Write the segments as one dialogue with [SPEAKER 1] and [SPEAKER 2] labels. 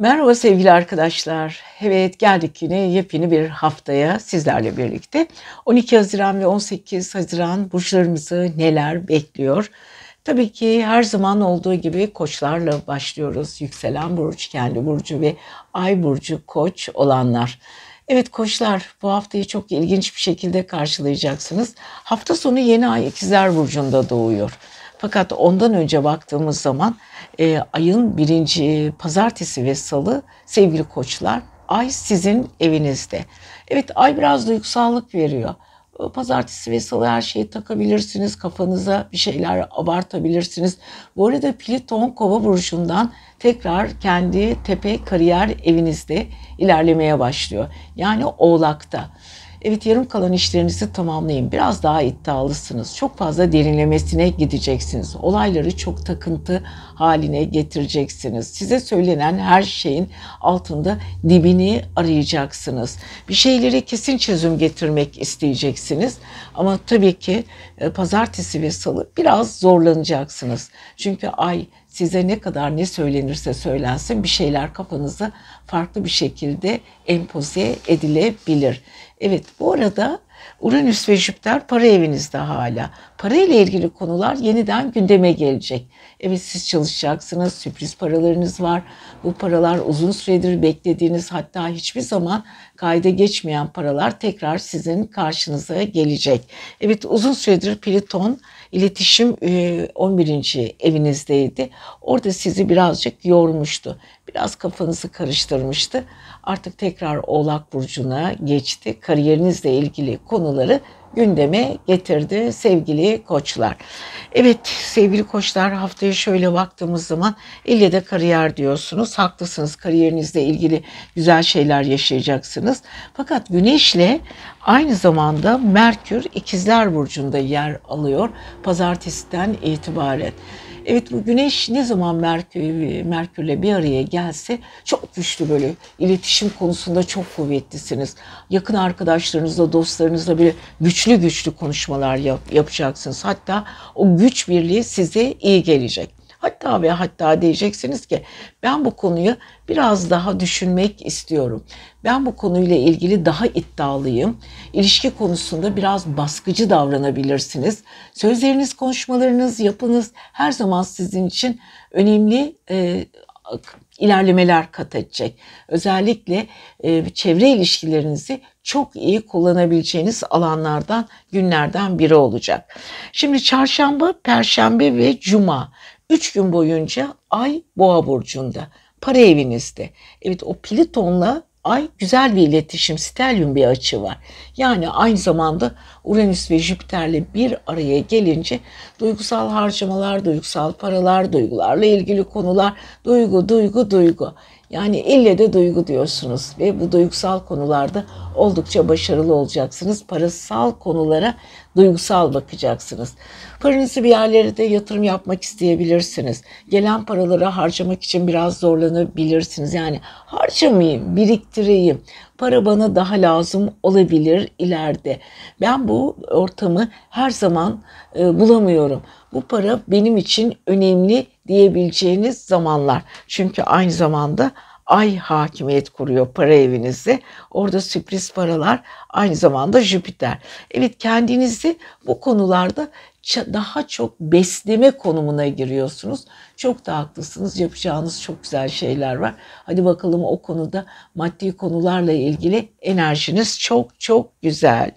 [SPEAKER 1] Merhaba sevgili arkadaşlar. Evet geldik yine yepyeni bir haftaya sizlerle birlikte. 12 Haziran ve 18 Haziran burçlarımızı neler bekliyor? Tabii ki her zaman olduğu gibi koçlarla başlıyoruz. Yükselen burç, kendi burcu ve ay burcu koç olanlar. Evet koçlar bu haftayı çok ilginç bir şekilde karşılayacaksınız. Hafta sonu yeni ay ikizler burcunda doğuyor. Fakat ondan önce baktığımız zaman e, ayın birinci e, pazartesi ve salı sevgili koçlar ay sizin evinizde. Evet ay biraz duygusallık veriyor. E, pazartesi ve salı her şeyi takabilirsiniz. Kafanıza bir şeyler abartabilirsiniz. Bu arada Pliton kova burcundan tekrar kendi tepe kariyer evinizde ilerlemeye başlıyor. Yani oğlakta. Evet yarım kalan işlerinizi tamamlayın. Biraz daha iddialısınız. Çok fazla derinlemesine gideceksiniz. Olayları çok takıntı haline getireceksiniz. Size söylenen her şeyin altında dibini arayacaksınız. Bir şeyleri kesin çözüm getirmek isteyeceksiniz. Ama tabii ki e, pazartesi ve salı biraz zorlanacaksınız. Çünkü ay size ne kadar ne söylenirse söylensin bir şeyler kafanızda farklı bir şekilde empoze edilebilir. Evet bu arada Uranüs ve Jüpiter para evinizde hala. Para ile ilgili konular yeniden gündeme gelecek. Evet siz çalışacaksınız, sürpriz paralarınız var. Bu paralar uzun süredir beklediğiniz hatta hiçbir zaman kayda geçmeyen paralar tekrar sizin karşınıza gelecek. Evet uzun süredir Plüton İletişim 11. E, evinizdeydi. Orada sizi birazcık yormuştu. Biraz kafanızı karıştırmıştı artık tekrar Oğlak Burcu'na geçti. Kariyerinizle ilgili konuları gündeme getirdi sevgili koçlar. Evet sevgili koçlar haftaya şöyle baktığımız zaman ille de kariyer diyorsunuz. Haklısınız kariyerinizle ilgili güzel şeyler yaşayacaksınız. Fakat güneşle aynı zamanda Merkür ikizler burcunda yer alıyor pazartesiden itibaren. Evet bu güneş ne zaman Merkür, Merkür'le bir araya gelse çok güçlü böyle iletişim konusunda çok kuvvetlisiniz. Yakın arkadaşlarınızla, dostlarınızla böyle güçlü güçlü konuşmalar yap, yapacaksınız. Hatta o güç birliği size iyi gelecek. Hatta ve hatta diyeceksiniz ki ben bu konuyu biraz daha düşünmek istiyorum. Ben bu konuyla ilgili daha iddialıyım. İlişki konusunda biraz baskıcı davranabilirsiniz. Sözleriniz, konuşmalarınız, yapınız her zaman sizin için önemli e, ilerlemeler kat edecek. Özellikle e, çevre ilişkilerinizi çok iyi kullanabileceğiniz alanlardan, günlerden biri olacak. Şimdi çarşamba, perşembe ve cuma 3 gün boyunca ay boğa burcunda. Para evinizde. Evet o plütonla ay güzel bir iletişim, stelyum bir açı var. Yani aynı zamanda Uranüs ve Jüpiter'le bir araya gelince duygusal harcamalar, duygusal paralar, duygularla ilgili konular, duygu, duygu, duygu. Yani ille de duygu diyorsunuz ve bu duygusal konularda oldukça başarılı olacaksınız. Parasal konulara duygusal bakacaksınız. Paranızı bir yerlere de yatırım yapmak isteyebilirsiniz. Gelen paraları harcamak için biraz zorlanabilirsiniz. Yani harcamayayım, biriktireyim. Para bana daha lazım olabilir ileride. Ben bu ortamı her zaman e, bulamıyorum. Bu para benim için önemli diyebileceğiniz zamanlar. Çünkü aynı zamanda ay hakimiyet kuruyor para evinizde. Orada sürpriz paralar aynı zamanda Jüpiter. Evet kendinizi bu konularda daha çok besleme konumuna giriyorsunuz. Çok da haklısınız. Yapacağınız çok güzel şeyler var. Hadi bakalım o konuda maddi konularla ilgili enerjiniz çok çok güzel.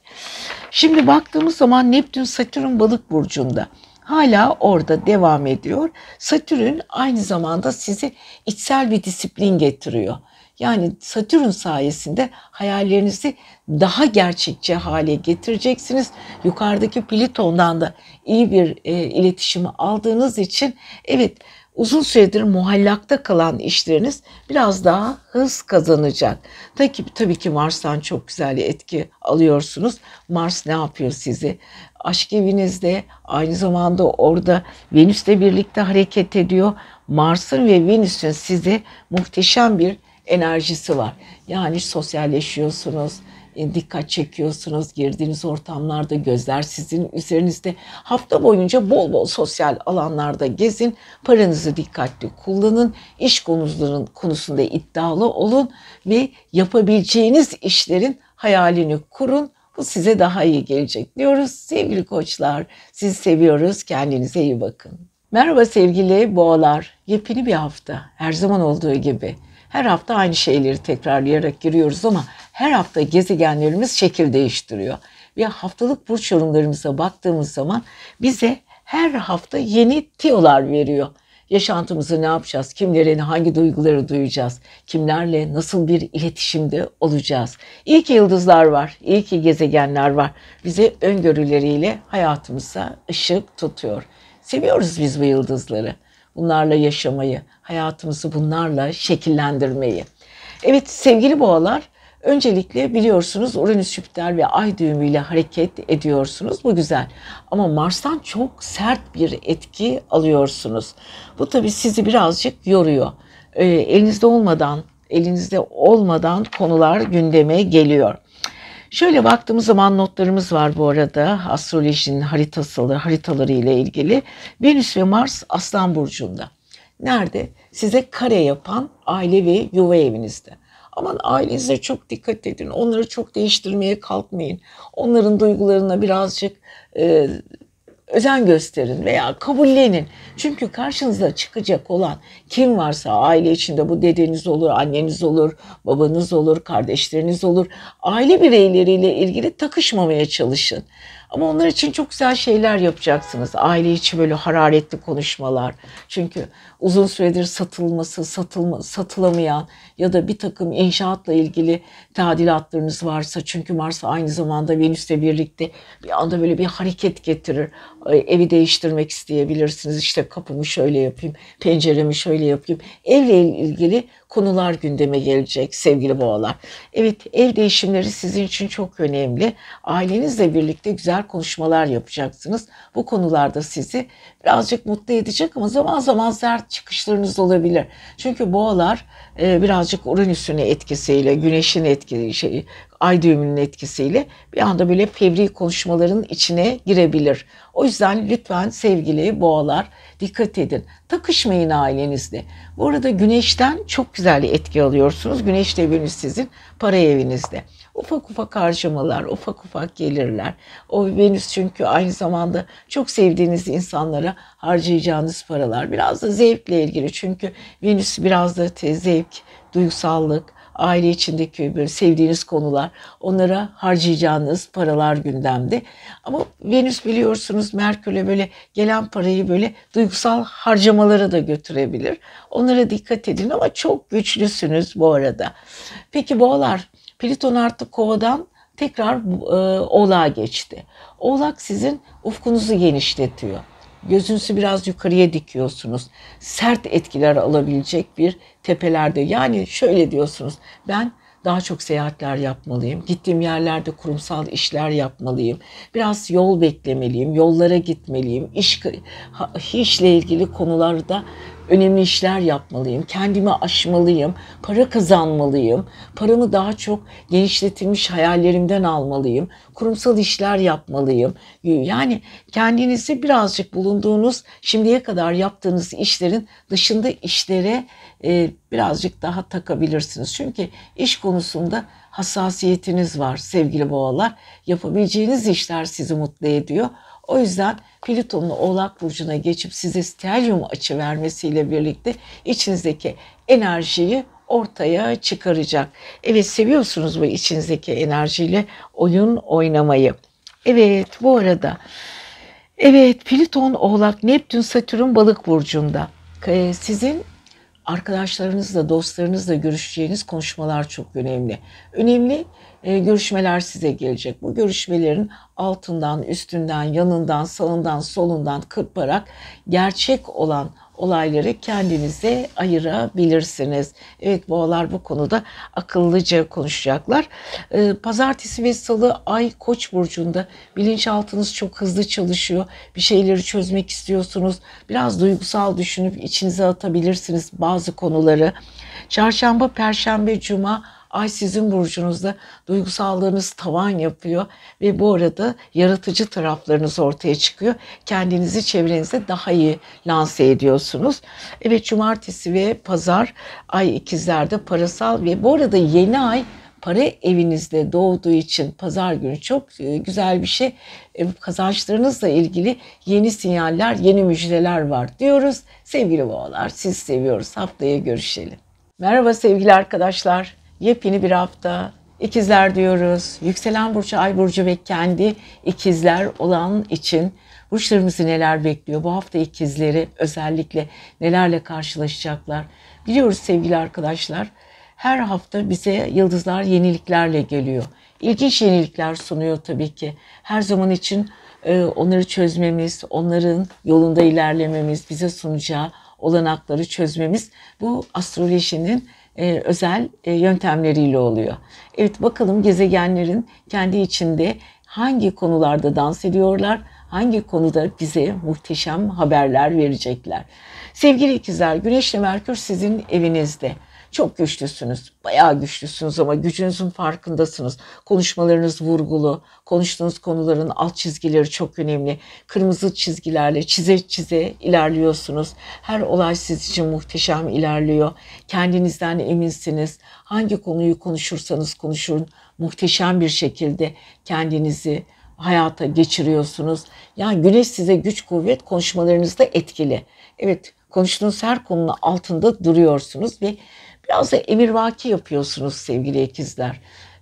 [SPEAKER 1] Şimdi baktığımız zaman Neptün Satürn balık burcunda hala orada devam ediyor. Satürn aynı zamanda sizi içsel bir disiplin getiriyor. Yani Satürn sayesinde hayallerinizi daha gerçekçi hale getireceksiniz. Yukarıdaki Plüton'dan da iyi bir e, iletişimi aldığınız için evet uzun süredir muallakta kalan işleriniz biraz daha hız kazanacak. Tabii, tabii ki Mars'tan çok güzel etki alıyorsunuz. Mars ne yapıyor sizi? Aşk evinizde aynı zamanda orada Venüs'le birlikte hareket ediyor. Mars'ın ve Venüs'ün sizi muhteşem bir enerjisi var. Yani sosyalleşiyorsunuz e, dikkat çekiyorsunuz. Girdiğiniz ortamlarda gözler sizin üzerinizde. Hafta boyunca bol bol sosyal alanlarda gezin. Paranızı dikkatli kullanın. İş konusunun konusunda iddialı olun ve yapabileceğiniz işlerin hayalini kurun. Bu size daha iyi gelecek diyoruz. Sevgili koçlar, sizi seviyoruz. Kendinize iyi bakın. Merhaba sevgili boğalar. Yepyeni bir hafta. Her zaman olduğu gibi. Her hafta aynı şeyleri tekrarlayarak giriyoruz ama her hafta gezegenlerimiz şekil değiştiriyor. Ve haftalık burç yorumlarımıza baktığımız zaman bize her hafta yeni tiyolar veriyor. Yaşantımızı ne yapacağız? Kimlerin hangi duyguları duyacağız? Kimlerle nasıl bir iletişimde olacağız? İyi ki yıldızlar var, iyi ki gezegenler var. Bize öngörüleriyle hayatımıza ışık tutuyor. Seviyoruz biz bu yıldızları bunlarla yaşamayı, hayatımızı bunlarla şekillendirmeyi. Evet sevgili boğalar, öncelikle biliyorsunuz Uranüs, Jüpiter ve Ay düğümüyle hareket ediyorsunuz. Bu güzel. Ama Mars'tan çok sert bir etki alıyorsunuz. Bu tabii sizi birazcık yoruyor. Ee, elinizde olmadan, elinizde olmadan konular gündeme geliyor. Şöyle baktığımız zaman notlarımız var bu arada. Astrolojinin haritasalı, haritaları ile ilgili. Venüs ve Mars Aslan Burcu'nda. Nerede? Size kare yapan aile ve yuva evinizde. Aman ailenize çok dikkat edin. Onları çok değiştirmeye kalkmayın. Onların duygularına birazcık e, özen gösterin veya kabullenin. Çünkü karşınıza çıkacak olan kim varsa aile içinde bu dedeniz olur, anneniz olur, babanız olur, kardeşleriniz olur. Aile bireyleriyle ilgili takışmamaya çalışın. Ama onlar için çok güzel şeyler yapacaksınız. Aile içi böyle hararetli konuşmalar. Çünkü uzun süredir satılması, satılma, satılamayan ya da bir takım inşaatla ilgili tadilatlarınız varsa çünkü Mars aynı zamanda Venüs'le birlikte bir anda böyle bir hareket getirir. Evi değiştirmek isteyebilirsiniz. İşte kapımı şöyle yapayım, penceremi şöyle yapayım. Evle ilgili konular gündeme gelecek sevgili boğalar. Evet ev değişimleri sizin için çok önemli. Ailenizle birlikte güzel konuşmalar yapacaksınız. Bu konularda sizi birazcık mutlu edecek ama zaman zaman sert çıkışlarınız olabilir. Çünkü boğalar e, birazcık Uranüs'ün etkisiyle, Güneş'in etkisiyle, şey, ay düğümünün etkisiyle bir anda böyle fevri konuşmaların içine girebilir. O yüzden lütfen sevgili boğalar dikkat edin. Takışmayın ailenizle. Bu arada güneşten çok güzel etki alıyorsunuz. Güneş de sizin para evinizde ufak ufak harcamalar, ufak ufak gelirler. O Venüs çünkü aynı zamanda çok sevdiğiniz insanlara harcayacağınız paralar. Biraz da zevkle ilgili çünkü Venüs biraz da zevk, duygusallık, aile içindeki böyle sevdiğiniz konular, onlara harcayacağınız paralar gündemde. Ama Venüs biliyorsunuz Merkür'le böyle gelen parayı böyle duygusal harcamalara da götürebilir. Onlara dikkat edin ama çok güçlüsünüz bu arada. Peki boğalar Plüton artık kovadan tekrar e, oğlağa geçti. Oğlak sizin ufkunuzu genişletiyor. Gözünüzü biraz yukarıya dikiyorsunuz. Sert etkiler alabilecek bir tepelerde. Yani şöyle diyorsunuz. Ben daha çok seyahatler yapmalıyım. Gittiğim yerlerde kurumsal işler yapmalıyım. Biraz yol beklemeliyim. Yollara gitmeliyim. İş işle ilgili konularda önemli işler yapmalıyım, kendimi aşmalıyım, para kazanmalıyım, paramı daha çok genişletilmiş hayallerimden almalıyım, kurumsal işler yapmalıyım. Ee, yani kendinizi birazcık bulunduğunuz, şimdiye kadar yaptığınız işlerin dışında işlere e, birazcık daha takabilirsiniz. Çünkü iş konusunda hassasiyetiniz var sevgili boğalar. Yapabileceğiniz işler sizi mutlu ediyor. O yüzden Plüton'un Oğlak Burcu'na geçip size stelyum açı vermesiyle birlikte içinizdeki enerjiyi ortaya çıkaracak. Evet seviyorsunuz bu içinizdeki enerjiyle oyun oynamayı. Evet bu arada evet Plüton Oğlak Neptün Satürn Balık burcunda. Ee, sizin arkadaşlarınızla, dostlarınızla görüşeceğiniz konuşmalar çok önemli. Önemli e, görüşmeler size gelecek. Bu görüşmelerin altından, üstünden, yanından, sağından, solundan kırparak gerçek olan olayları kendinize ayırabilirsiniz. Evet boğalar bu konuda akıllıca konuşacaklar. E, pazartesi ve salı ay koç burcunda bilinçaltınız çok hızlı çalışıyor. Bir şeyleri çözmek istiyorsunuz. Biraz duygusal düşünüp içinize atabilirsiniz bazı konuları. Çarşamba, perşembe, cuma Ay sizin burcunuzda duygusallığınız tavan yapıyor ve bu arada yaratıcı taraflarınız ortaya çıkıyor. Kendinizi çevrenizde daha iyi lanse ediyorsunuz. Evet cumartesi ve pazar ay ikizlerde parasal ve bu arada yeni ay para evinizde doğduğu için pazar günü çok e, güzel bir şey. E, kazançlarınızla ilgili yeni sinyaller, yeni müjdeler var diyoruz. Sevgili boğalar siz seviyoruz. Haftaya görüşelim. Merhaba sevgili arkadaşlar yepyeni bir hafta. İkizler diyoruz. Yükselen burcu, ay burcu ve kendi ikizler olan için burçlarımızı neler bekliyor? Bu hafta ikizleri özellikle nelerle karşılaşacaklar? Biliyoruz sevgili arkadaşlar, her hafta bize yıldızlar yeniliklerle geliyor. İlginç yenilikler sunuyor tabii ki. Her zaman için e, onları çözmemiz, onların yolunda ilerlememiz, bize sunacağı olanakları çözmemiz bu astrolojinin e, özel e, yöntemleriyle oluyor. Evet bakalım gezegenlerin kendi içinde hangi konularda dans ediyorlar, hangi konuda bize muhteşem haberler verecekler. Sevgili ikizler, Güneş ve Merkür sizin evinizde. Çok güçlüsünüz. Bayağı güçlüsünüz ama gücünüzün farkındasınız. Konuşmalarınız vurgulu. Konuştuğunuz konuların alt çizgileri çok önemli. Kırmızı çizgilerle çize çize ilerliyorsunuz. Her olay siz için muhteşem ilerliyor. Kendinizden eminsiniz. Hangi konuyu konuşursanız konuşun muhteşem bir şekilde kendinizi hayata geçiriyorsunuz. Yani güneş size güç kuvvet konuşmalarınızda etkili. Evet konuştuğunuz her konunun altında duruyorsunuz ve Biraz da emirvaki yapıyorsunuz sevgili ikizler.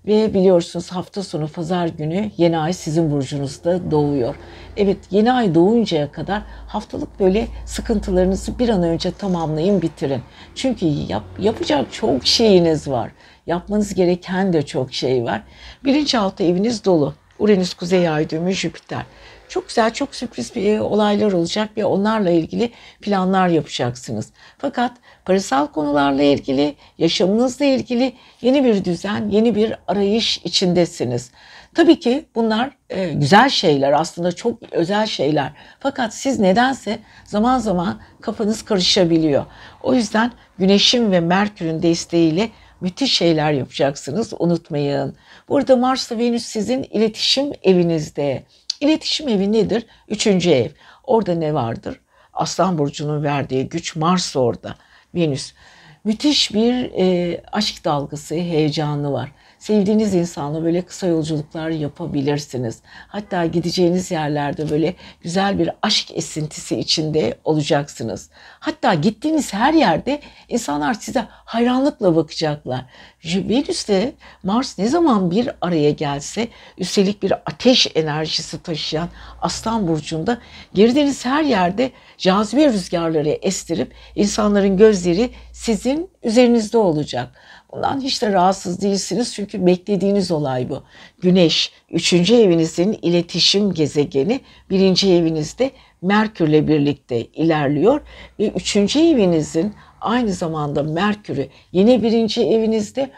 [SPEAKER 1] Ve biliyorsunuz hafta sonu pazar günü yeni ay sizin burcunuzda doğuyor. Evet yeni ay doğuncaya kadar haftalık böyle sıkıntılarınızı bir an önce tamamlayın bitirin. Çünkü yap, yapacak çok şeyiniz var. Yapmanız gereken de çok şey var. Birinci hafta eviniz dolu. Uranüs kuzey ay düğümü Jüpiter. Çok güzel, çok sürpriz bir e, olaylar olacak ve onlarla ilgili planlar yapacaksınız. Fakat parasal konularla ilgili, yaşamınızla ilgili yeni bir düzen, yeni bir arayış içindesiniz. Tabii ki bunlar e, güzel şeyler aslında çok özel şeyler. Fakat siz nedense zaman zaman kafanız karışabiliyor. O yüzden Güneş'in ve Merkür'ün desteğiyle müthiş şeyler yapacaksınız unutmayın. Burada Mars ve Venüs sizin iletişim evinizde. İletişim evi nedir? Üçüncü ev. Orada ne vardır? Aslan Burcu'nun verdiği güç Mars orada. Venüs. Müthiş bir e, aşk dalgası, heyecanı var sevdiğiniz insanla böyle kısa yolculuklar yapabilirsiniz. Hatta gideceğiniz yerlerde böyle güzel bir aşk esintisi içinde olacaksınız. Hatta gittiğiniz her yerde insanlar size hayranlıkla bakacaklar. Venüs'te Mars ne zaman bir araya gelse üstelik bir ateş enerjisi taşıyan Aslan Burcu'nda girdiğiniz her yerde cazibe rüzgarları estirip insanların gözleri sizin üzerinizde olacak. Bundan hiç de rahatsız değilsiniz çünkü beklediğiniz olay bu. Güneş üçüncü evinizin iletişim gezegeni birinci evinizde Merkürle birlikte ilerliyor ve üçüncü evinizin aynı zamanda Merkür'ü yine birinci evinizde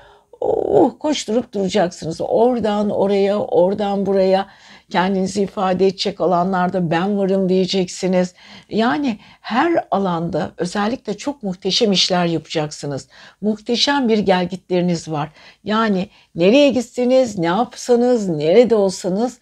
[SPEAKER 1] oh, koşturup duracaksınız. Oradan oraya, oradan buraya kendinizi ifade edecek alanlarda ben varım diyeceksiniz. Yani her alanda özellikle çok muhteşem işler yapacaksınız. Muhteşem bir gelgitleriniz var. Yani nereye gitseniz, ne yapsanız, nerede olsanız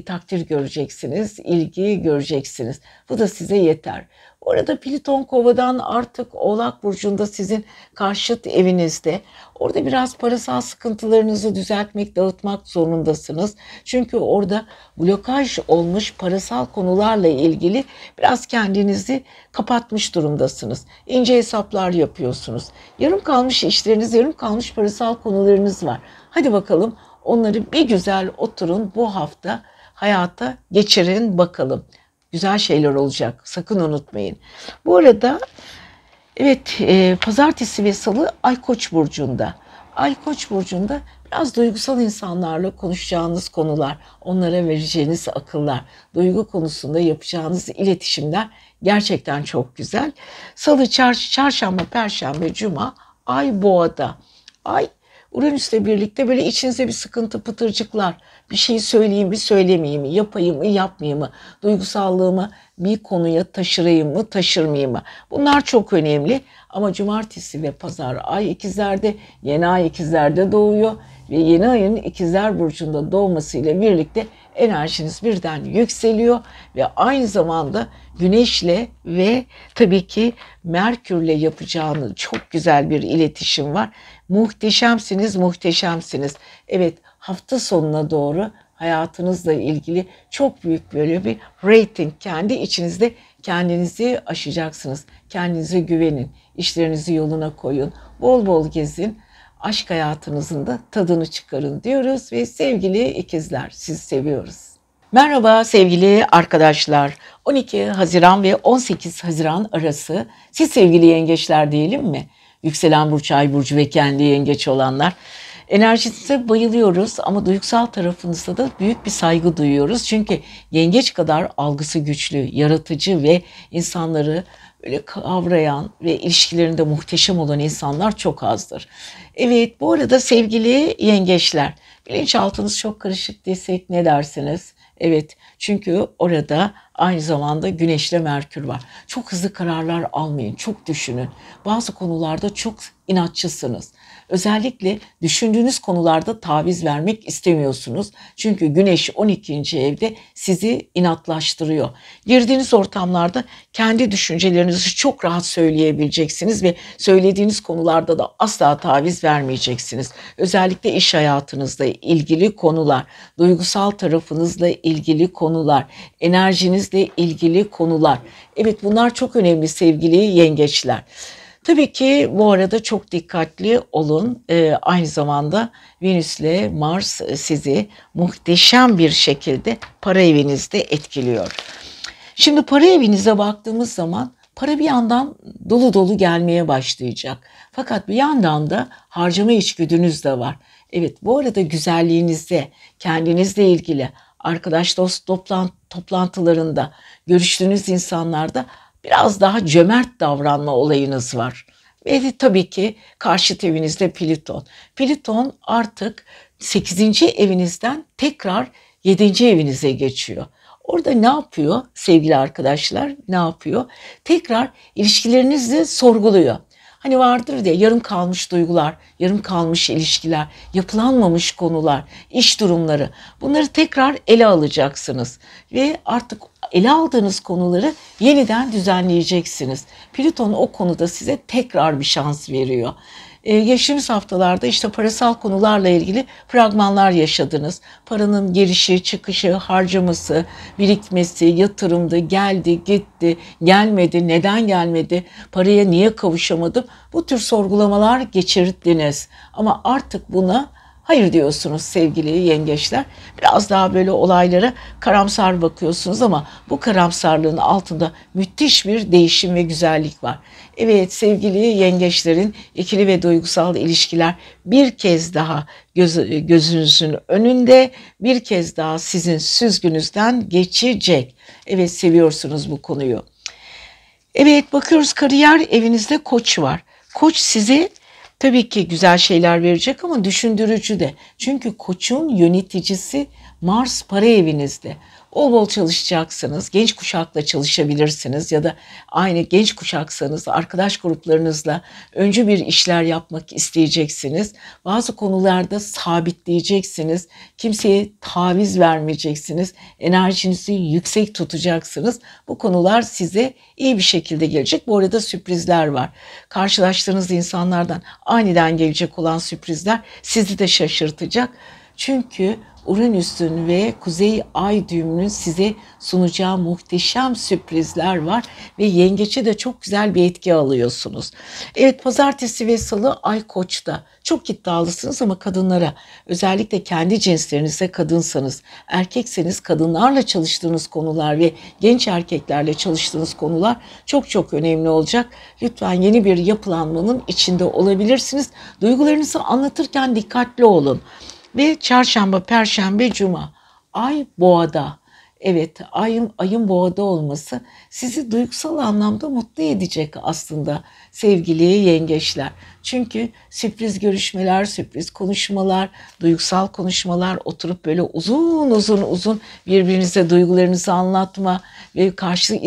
[SPEAKER 1] takdir göreceksiniz, ilgi göreceksiniz. Bu da size yeter. Orada Pliton kovadan artık Oğlak Burcu'nda sizin karşıt evinizde. Orada biraz parasal sıkıntılarınızı düzeltmek, dağıtmak zorundasınız. Çünkü orada blokaj olmuş parasal konularla ilgili biraz kendinizi kapatmış durumdasınız. İnce hesaplar yapıyorsunuz. Yarım kalmış işleriniz, yarım kalmış parasal konularınız var. Hadi bakalım onları bir güzel oturun bu hafta hayata geçirin bakalım. Güzel şeyler olacak. Sakın unutmayın. Bu arada evet e, pazartesi ve salı Ay Koç burcunda. Ay Koç burcunda biraz duygusal insanlarla konuşacağınız konular, onlara vereceğiniz akıllar, duygu konusunda yapacağınız iletişimler gerçekten çok güzel. Salı, çar çarşamba, perşembe, cuma Ay Boğa'da. Ay Uranüs'le birlikte böyle içinize bir sıkıntı, pıtırcıklar, bir şey söyleyeyim mi söylemeyeyim mi, yapayım mı yapmayayım mı, duygusallığımı bir konuya taşırayım mı taşırmayayım mı? Bunlar çok önemli ama cumartesi ve pazar ay ikizlerde yeni ay ikizlerde doğuyor ve yeni ayın ikizler burcunda doğmasıyla birlikte enerjiniz birden yükseliyor ve aynı zamanda güneşle ve tabii ki merkürle yapacağınız çok güzel bir iletişim var. Muhteşemsiniz, muhteşemsiniz. Evet, hafta sonuna doğru hayatınızla ilgili çok büyük böyle bir rating kendi içinizde kendinizi aşacaksınız. Kendinize güvenin, işlerinizi yoluna koyun, bol bol gezin, aşk hayatınızın da tadını çıkarın diyoruz ve sevgili ikizler sizi seviyoruz. Merhaba sevgili arkadaşlar. 12 Haziran ve 18 Haziran arası siz sevgili yengeçler diyelim mi? Yükselen burç, ay burcu ve kendi yengeç olanlar Enerjinize bayılıyoruz ama duygusal tarafınızda da büyük bir saygı duyuyoruz. Çünkü yengeç kadar algısı güçlü, yaratıcı ve insanları böyle kavrayan ve ilişkilerinde muhteşem olan insanlar çok azdır. Evet bu arada sevgili yengeçler bilinçaltınız çok karışık desek ne dersiniz? Evet çünkü orada aynı zamanda güneşle merkür var. Çok hızlı kararlar almayın, çok düşünün. Bazı konularda çok inatçısınız. Özellikle düşündüğünüz konularda taviz vermek istemiyorsunuz. Çünkü güneş 12. evde sizi inatlaştırıyor. Girdiğiniz ortamlarda kendi düşüncelerinizi çok rahat söyleyebileceksiniz ve söylediğiniz konularda da asla taviz vermeyeceksiniz. Özellikle iş hayatınızla ilgili konular, duygusal tarafınızla ilgili konular, enerjinizle ilgili konular. Evet bunlar çok önemli sevgili yengeçler. Tabii ki bu arada çok dikkatli olun. E, aynı zamanda Venüs ile Mars e, sizi muhteşem bir şekilde para evinizde etkiliyor. Şimdi para evinize baktığımız zaman para bir yandan dolu dolu gelmeye başlayacak. Fakat bir yandan da harcama içgüdünüz de var. Evet bu arada güzelliğinizde, kendinizle ilgili arkadaş dost toplantı, toplantılarında görüştüğünüz insanlarda biraz daha cömert davranma olayınız var. Ve de tabii ki karşı evinizde Pliton. Pliton artık 8. evinizden tekrar 7. evinize geçiyor. Orada ne yapıyor sevgili arkadaşlar? Ne yapıyor? Tekrar ilişkilerinizi sorguluyor. Hani vardır diye yarım kalmış duygular, yarım kalmış ilişkiler, yapılanmamış konular, iş durumları. Bunları tekrar ele alacaksınız ve artık ele aldığınız konuları yeniden düzenleyeceksiniz. Plüton o konuda size tekrar bir şans veriyor geçtiğimiz ee, haftalarda işte parasal konularla ilgili fragmanlar yaşadınız. Paranın girişi, çıkışı, harcaması, birikmesi, yatırımdı, geldi, gitti, gelmedi, neden gelmedi, paraya niye kavuşamadım? Bu tür sorgulamalar geçirdiniz. Ama artık buna Hayır diyorsunuz sevgili yengeçler. Biraz daha böyle olaylara karamsar bakıyorsunuz ama bu karamsarlığın altında müthiş bir değişim ve güzellik var. Evet sevgili yengeçlerin ikili ve duygusal ilişkiler bir kez daha göz, gözünüzün önünde bir kez daha sizin süzgünüzden geçecek. Evet seviyorsunuz bu konuyu. Evet bakıyoruz kariyer evinizde koç var. Koç sizi Tabii ki güzel şeyler verecek ama düşündürücü de. Çünkü koçun yöneticisi Mars para evinizde. Bol bol çalışacaksınız. Genç kuşakla çalışabilirsiniz ya da aynı genç kuşaksanız arkadaş gruplarınızla öncü bir işler yapmak isteyeceksiniz. Bazı konularda sabitleyeceksiniz. Kimseye taviz vermeyeceksiniz. Enerjinizi yüksek tutacaksınız. Bu konular size iyi bir şekilde gelecek. Bu arada sürprizler var. Karşılaştığınız insanlardan aniden gelecek olan sürprizler sizi de şaşırtacak. Çünkü Uranüs'ün ve Kuzey Ay düğümünün size sunacağı muhteşem sürprizler var ve yengeçe de çok güzel bir etki alıyorsunuz. Evet pazartesi ve salı Ay Koç'ta. Çok iddialısınız ama kadınlara özellikle kendi cinslerinize kadınsanız, erkekseniz kadınlarla çalıştığınız konular ve genç erkeklerle çalıştığınız konular çok çok önemli olacak. Lütfen yeni bir yapılanmanın içinde olabilirsiniz. Duygularınızı anlatırken dikkatli olun. Ve çarşamba, perşembe, cuma ay boğada. Evet ayın, ayın boğada olması sizi duygusal anlamda mutlu edecek aslında sevgili yengeçler. Çünkü sürpriz görüşmeler, sürpriz konuşmalar, duygusal konuşmalar oturup böyle uzun uzun uzun birbirinize duygularınızı anlatma ve karşı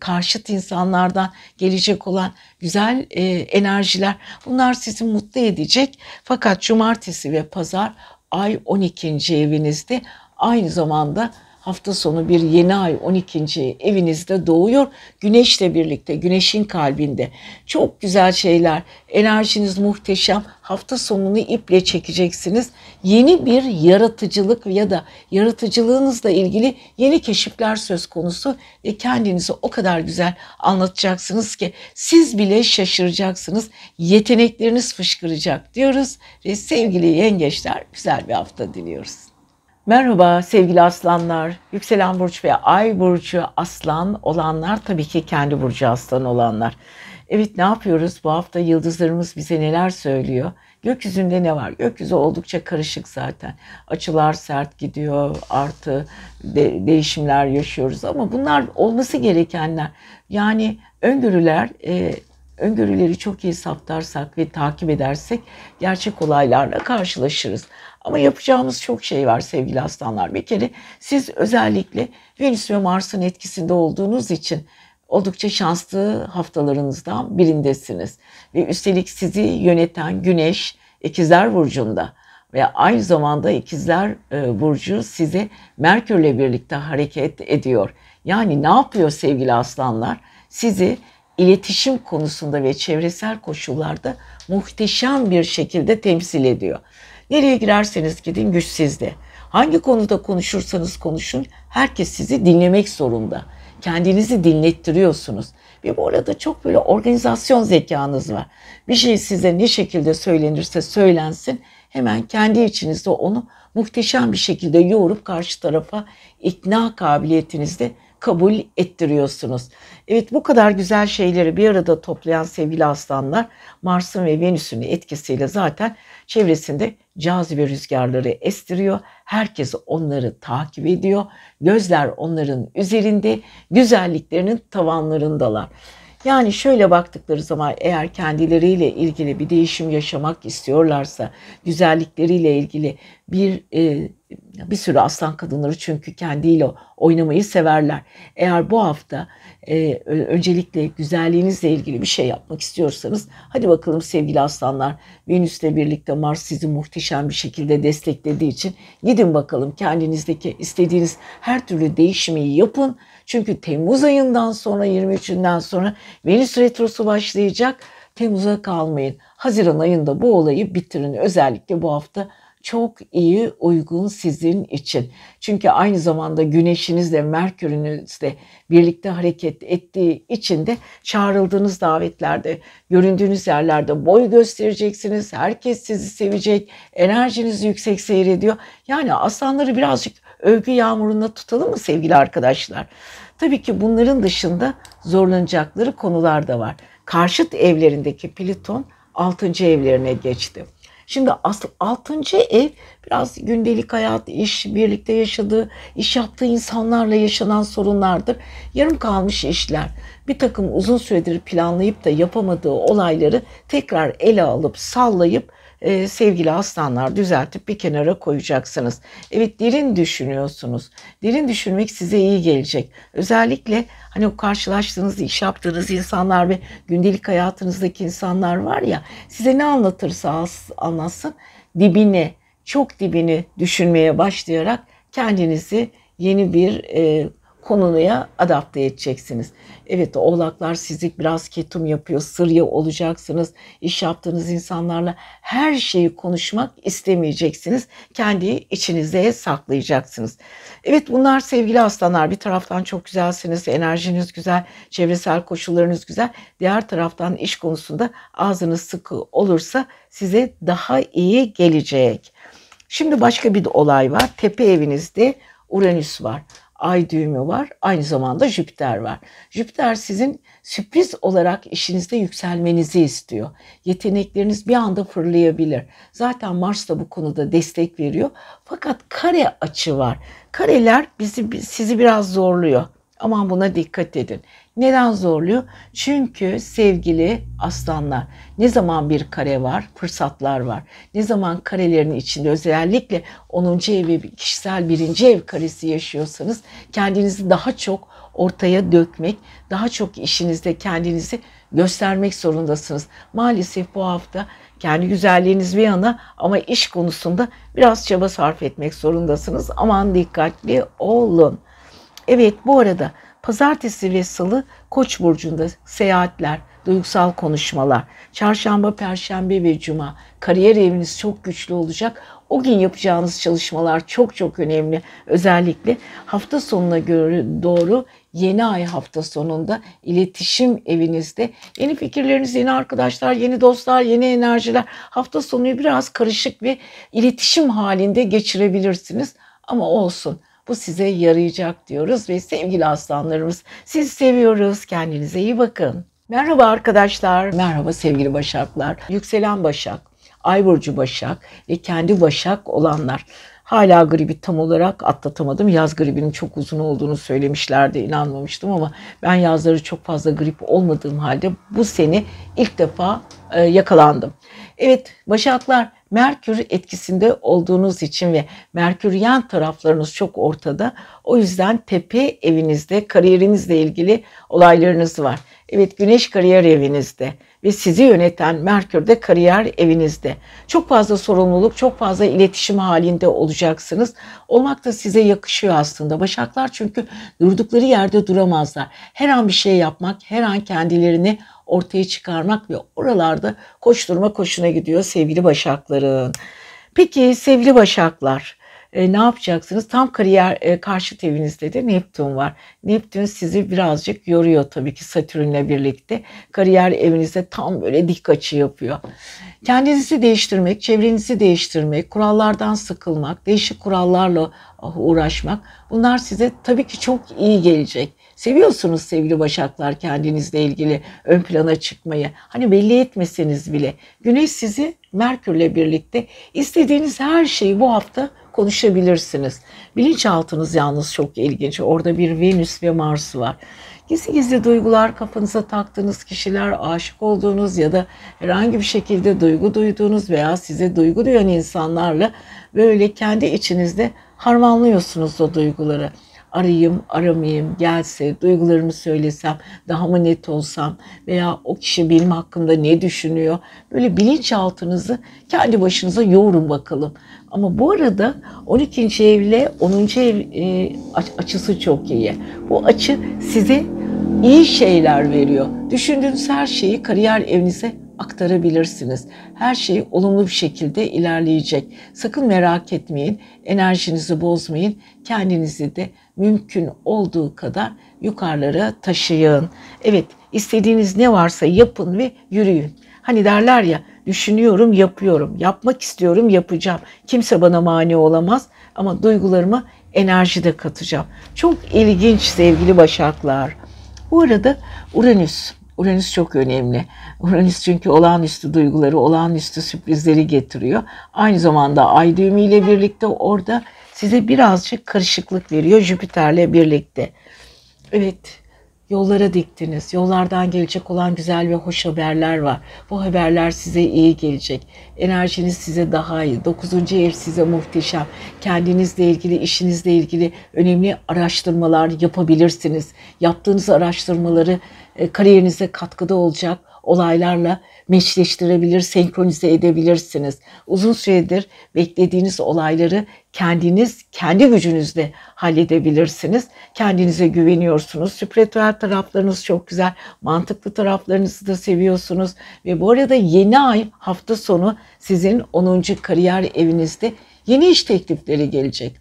[SPEAKER 1] karşıt insanlardan gelecek olan güzel e, enerjiler bunlar sizi mutlu edecek. Fakat cumartesi ve pazar ay 12. evinizde aynı zamanda Hafta sonu bir yeni ay 12. evinizde doğuyor. Güneşle birlikte, güneşin kalbinde. Çok güzel şeyler. Enerjiniz muhteşem. Hafta sonunu iple çekeceksiniz. Yeni bir yaratıcılık ya da yaratıcılığınızla ilgili yeni keşifler söz konusu. Ve kendinizi o kadar güzel anlatacaksınız ki siz bile şaşıracaksınız. Yetenekleriniz fışkıracak diyoruz. Ve sevgili yengeçler güzel bir hafta diliyoruz. Merhaba sevgili aslanlar. Yükselen burç ve ay burcu aslan olanlar tabii ki kendi burcu aslan olanlar. Evet ne yapıyoruz? Bu hafta yıldızlarımız bize neler söylüyor? Gökyüzünde ne var? Gökyüzü oldukça karışık zaten. Açılar sert gidiyor, artı de, değişimler yaşıyoruz ama bunlar olması gerekenler. Yani öngörüler e, öngörüleri çok iyi saptarsak ve takip edersek gerçek olaylarla karşılaşırız. Ama yapacağımız çok şey var sevgili aslanlar. Bir kere siz özellikle Venüs ve Mars'ın etkisinde olduğunuz için oldukça şanslı haftalarınızdan birindesiniz. Ve üstelik sizi yöneten Güneş İkizler Burcu'nda ve aynı zamanda İkizler e, Burcu size Merkür'le birlikte hareket ediyor. Yani ne yapıyor sevgili aslanlar? Sizi iletişim konusunda ve çevresel koşullarda muhteşem bir şekilde temsil ediyor. Nereye girerseniz gidin güç Hangi konuda konuşursanız konuşun herkes sizi dinlemek zorunda. Kendinizi dinlettiriyorsunuz. Ve bu arada çok böyle organizasyon zekanız var. Bir şey size ne şekilde söylenirse söylensin hemen kendi içinizde onu muhteşem bir şekilde yoğurup karşı tarafa ikna kabiliyetinizde kabul ettiriyorsunuz. Evet bu kadar güzel şeyleri bir arada toplayan sevgili aslanlar Mars'ın ve Venüs'ün etkisiyle zaten çevresinde cazibe rüzgarları estiriyor. Herkes onları takip ediyor. Gözler onların üzerinde, güzelliklerinin tavanlarındalar. Yani şöyle baktıkları zaman eğer kendileriyle ilgili bir değişim yaşamak istiyorlarsa, güzellikleriyle ilgili bir e, bir sürü aslan kadınları çünkü kendiyle oynamayı severler. Eğer bu hafta e, öncelikle güzelliğinizle ilgili bir şey yapmak istiyorsanız hadi bakalım sevgili aslanlar Venüs ile birlikte Mars sizi muhteşem bir şekilde desteklediği için gidin bakalım kendinizdeki istediğiniz her türlü değişmeyi yapın. Çünkü Temmuz ayından sonra 23'ünden sonra Venüs retrosu başlayacak. Temmuz'a kalmayın. Haziran ayında bu olayı bitirin. Özellikle bu hafta çok iyi uygun sizin için. Çünkü aynı zamanda güneşinizle Merkür'ünüzle birlikte hareket ettiği için de çağrıldığınız davetlerde, göründüğünüz yerlerde boy göstereceksiniz. Herkes sizi sevecek. Enerjiniz yüksek seyrediyor. Yani aslanları birazcık övgü yağmuruna tutalım mı sevgili arkadaşlar? Tabii ki bunların dışında zorlanacakları konular da var. Karşıt evlerindeki Plüton 6. evlerine geçti. Şimdi asıl altıncı ev biraz gündelik hayat, iş, birlikte yaşadığı, iş yaptığı insanlarla yaşanan sorunlardır. Yarım kalmış işler, bir takım uzun süredir planlayıp da yapamadığı olayları tekrar ele alıp sallayıp e, sevgili aslanlar düzeltip bir kenara koyacaksınız. Evet derin düşünüyorsunuz. Derin düşünmek size iyi gelecek. Özellikle hani o karşılaştığınız, iş yaptığınız insanlar ve gündelik hayatınızdaki insanlar var ya size ne anlatırsa anlatsın dibini, çok dibini düşünmeye başlayarak kendinizi yeni bir e, konuya adapte edeceksiniz. Evet oğlaklar sizi biraz ketum yapıyor, sırya olacaksınız. İş yaptığınız insanlarla her şeyi konuşmak istemeyeceksiniz. Kendi içinize saklayacaksınız. Evet bunlar sevgili aslanlar bir taraftan çok güzelsiniz, enerjiniz güzel, çevresel koşullarınız güzel. Diğer taraftan iş konusunda ağzınız sıkı olursa size daha iyi gelecek. Şimdi başka bir olay var. Tepe evinizde Uranüs var ay düğümü var. Aynı zamanda Jüpiter var. Jüpiter sizin sürpriz olarak işinizde yükselmenizi istiyor. Yetenekleriniz bir anda fırlayabilir. Zaten Mars da bu konuda destek veriyor. Fakat kare açı var. Kareler bizi sizi biraz zorluyor. Aman buna dikkat edin. Neden zorluyor? Çünkü sevgili aslanlar ne zaman bir kare var, fırsatlar var. Ne zaman karelerin içinde özellikle 10. ev ve kişisel birinci ev karesi yaşıyorsanız kendinizi daha çok ortaya dökmek, daha çok işinizde kendinizi göstermek zorundasınız. Maalesef bu hafta kendi güzelliğiniz bir yana ama iş konusunda biraz çaba sarf etmek zorundasınız. Aman dikkatli olun. Evet bu arada Pazartesi ve salı Koç burcunda seyahatler, duygusal konuşmalar. Çarşamba, perşembe ve cuma kariyer eviniz çok güçlü olacak. O gün yapacağınız çalışmalar çok çok önemli. Özellikle hafta sonuna göre doğru yeni ay hafta sonunda iletişim evinizde yeni fikirleriniz, yeni arkadaşlar, yeni dostlar, yeni enerjiler hafta sonuyu biraz karışık bir iletişim halinde geçirebilirsiniz. Ama olsun. Bu size yarayacak diyoruz ve sevgili aslanlarımız siz seviyoruz. Kendinize iyi bakın. Merhaba arkadaşlar. Merhaba sevgili başaklar. Yükselen başak, ay burcu başak ve kendi başak olanlar. Hala gribi tam olarak atlatamadım. Yaz gribinin çok uzun olduğunu söylemişlerdi. inanmamıştım ama ben yazları çok fazla grip olmadığım halde bu sene ilk defa e, yakalandım. Evet başaklar Merkür etkisinde olduğunuz için ve Merkür yan taraflarınız çok ortada. O yüzden tepe evinizde kariyerinizle ilgili olaylarınız var. Evet Güneş kariyer evinizde ve sizi yöneten Merkür de kariyer evinizde. Çok fazla sorumluluk, çok fazla iletişim halinde olacaksınız. Olmak da size yakışıyor aslında. Başaklar çünkü durdukları yerde duramazlar. Her an bir şey yapmak, her an kendilerini ortaya çıkarmak ve oralarda koşturma koşuna gidiyor sevgili Başakların. Peki sevgili Başaklar e, ne yapacaksınız? Tam kariyer e, karşıt evinizde de Neptün var. Neptün sizi birazcık yoruyor tabii ki Satürn'le birlikte. Kariyer evinizde tam böyle dik açı yapıyor. Kendinizi değiştirmek, çevrenizi değiştirmek, kurallardan sıkılmak, değişik kurallarla ah, uğraşmak bunlar size tabii ki çok iyi gelecek. Seviyorsunuz sevgili Başaklar kendinizle ilgili ön plana çıkmayı. Hani belli etmeseniz bile Güneş sizi Merkürle birlikte istediğiniz her şeyi bu hafta konuşabilirsiniz. Bilinçaltınız yalnız çok ilginç. Orada bir Venüs ve Mars var. Gizli gizli duygular kafanıza taktığınız kişiler, aşık olduğunuz ya da herhangi bir şekilde duygu duyduğunuz veya size duygu duyan insanlarla böyle kendi içinizde harmanlıyorsunuz o duyguları arayayım, aramayayım, gelse, duygularımı söylesem, daha mı net olsam veya o kişi benim hakkımda ne düşünüyor? Böyle bilinçaltınızı kendi başınıza yoğurun bakalım. Ama bu arada 12. evle 10. ev e, açısı çok iyi. Bu açı size iyi şeyler veriyor. Düşündüğünüz her şeyi kariyer evinize aktarabilirsiniz. Her şey olumlu bir şekilde ilerleyecek. Sakın merak etmeyin, enerjinizi bozmayın, kendinizi de mümkün olduğu kadar yukarılara taşıyın. Evet istediğiniz ne varsa yapın ve yürüyün. Hani derler ya düşünüyorum yapıyorum, yapmak istiyorum yapacağım. Kimse bana mani olamaz ama duygularıma enerji de katacağım. Çok ilginç sevgili başaklar. Bu arada Uranüs, Uranüs çok önemli. Uranüs çünkü olağanüstü duyguları, olağanüstü sürprizleri getiriyor. Aynı zamanda ay ile birlikte orada size birazcık karışıklık veriyor Jüpiter'le birlikte. Evet yollara diktiniz. Yollardan gelecek olan güzel ve hoş haberler var. Bu haberler size iyi gelecek. Enerjiniz size daha iyi. Dokuzuncu ev size muhteşem. Kendinizle ilgili, işinizle ilgili önemli araştırmalar yapabilirsiniz. Yaptığınız araştırmaları e, kariyerinize katkıda olacak olaylarla meçleştirebilir, senkronize edebilirsiniz. Uzun süredir beklediğiniz olayları kendiniz, kendi gücünüzle halledebilirsiniz. Kendinize güveniyorsunuz. Spiritüel taraflarınız çok güzel. Mantıklı taraflarınızı da seviyorsunuz. Ve bu arada yeni ay hafta sonu sizin 10. kariyer evinizde yeni iş teklifleri gelecek.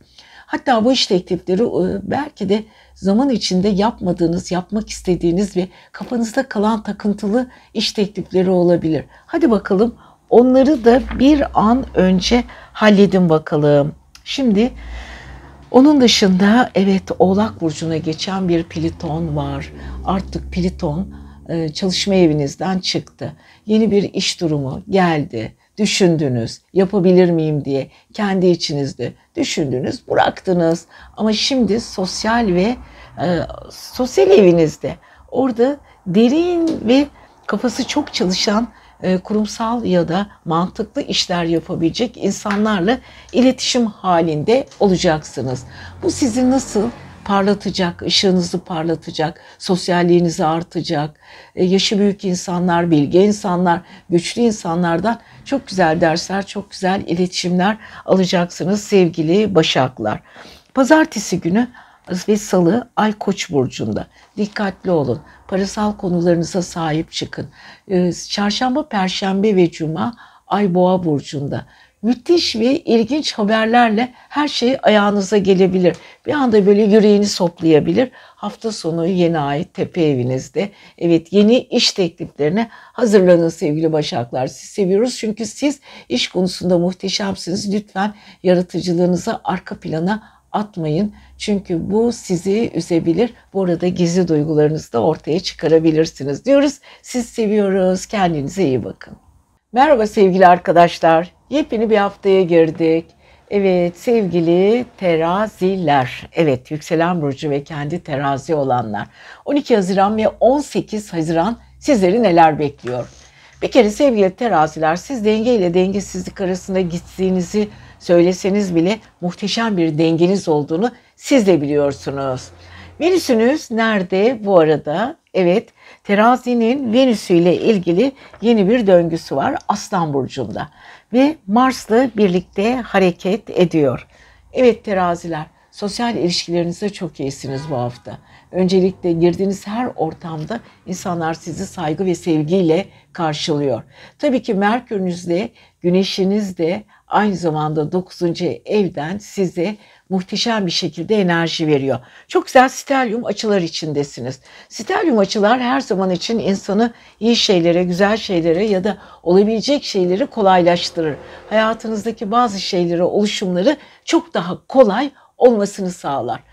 [SPEAKER 1] Hatta bu iş teklifleri e, belki de zaman içinde yapmadığınız, yapmak istediğiniz ve kafanızda kalan takıntılı iş teklifleri olabilir. Hadi bakalım onları da bir an önce halledin bakalım. Şimdi onun dışında evet Oğlak Burcu'na geçen bir Pliton var. Artık Pliton çalışma evinizden çıktı. Yeni bir iş durumu geldi düşündünüz, yapabilir miyim diye kendi içinizde düşündünüz, bıraktınız. Ama şimdi sosyal ve e, sosyal evinizde orada derin ve kafası çok çalışan e, kurumsal ya da mantıklı işler yapabilecek insanlarla iletişim halinde olacaksınız. Bu sizi nasıl parlatacak, ışığınızı parlatacak, sosyalliğinizi artacak. E, yaşı büyük insanlar, bilge insanlar, güçlü insanlardan çok güzel dersler, çok güzel iletişimler alacaksınız sevgili Başaklar. Pazartesi günü ve salı ay koç burcunda. Dikkatli olun. Parasal konularınıza sahip çıkın. E, Çarşamba, perşembe ve cuma ay boğa burcunda müthiş ve ilginç haberlerle her şey ayağınıza gelebilir. Bir anda böyle yüreğini soplayabilir. Hafta sonu yeni ay tepe evinizde. Evet yeni iş tekliflerine hazırlanın sevgili başaklar. Siz seviyoruz çünkü siz iş konusunda muhteşemsiniz. Lütfen yaratıcılığınızı arka plana atmayın. Çünkü bu sizi üzebilir. Bu arada gizli duygularınızı da ortaya çıkarabilirsiniz diyoruz. Siz seviyoruz. Kendinize iyi bakın. Merhaba sevgili arkadaşlar. Yepyeni bir haftaya girdik. Evet sevgili teraziler, evet yükselen burcu ve kendi terazi olanlar. 12 Haziran ve 18 Haziran sizleri neler bekliyor? Bir kere sevgili teraziler siz denge ile dengesizlik arasında gittiğinizi söyleseniz bile muhteşem bir dengeniz olduğunu siz de biliyorsunuz. Venüsünüz nerede bu arada? Evet Terazi'nin Venüs ile ilgili yeni bir döngüsü var Aslan Burcu'nda ve Mars'la birlikte hareket ediyor. Evet teraziler sosyal ilişkilerinizde çok iyisiniz bu hafta. Öncelikle girdiğiniz her ortamda insanlar sizi saygı ve sevgiyle karşılıyor. Tabii ki Merkür'ünüz de, Güneş'iniz de aynı zamanda 9. evden size muhteşem bir şekilde enerji veriyor. Çok güzel stelyum açılar içindesiniz. Stelyum açılar her zaman için insanı iyi şeylere, güzel şeylere ya da olabilecek şeyleri kolaylaştırır. Hayatınızdaki bazı şeylere, oluşumları çok daha kolay olmasını sağlar.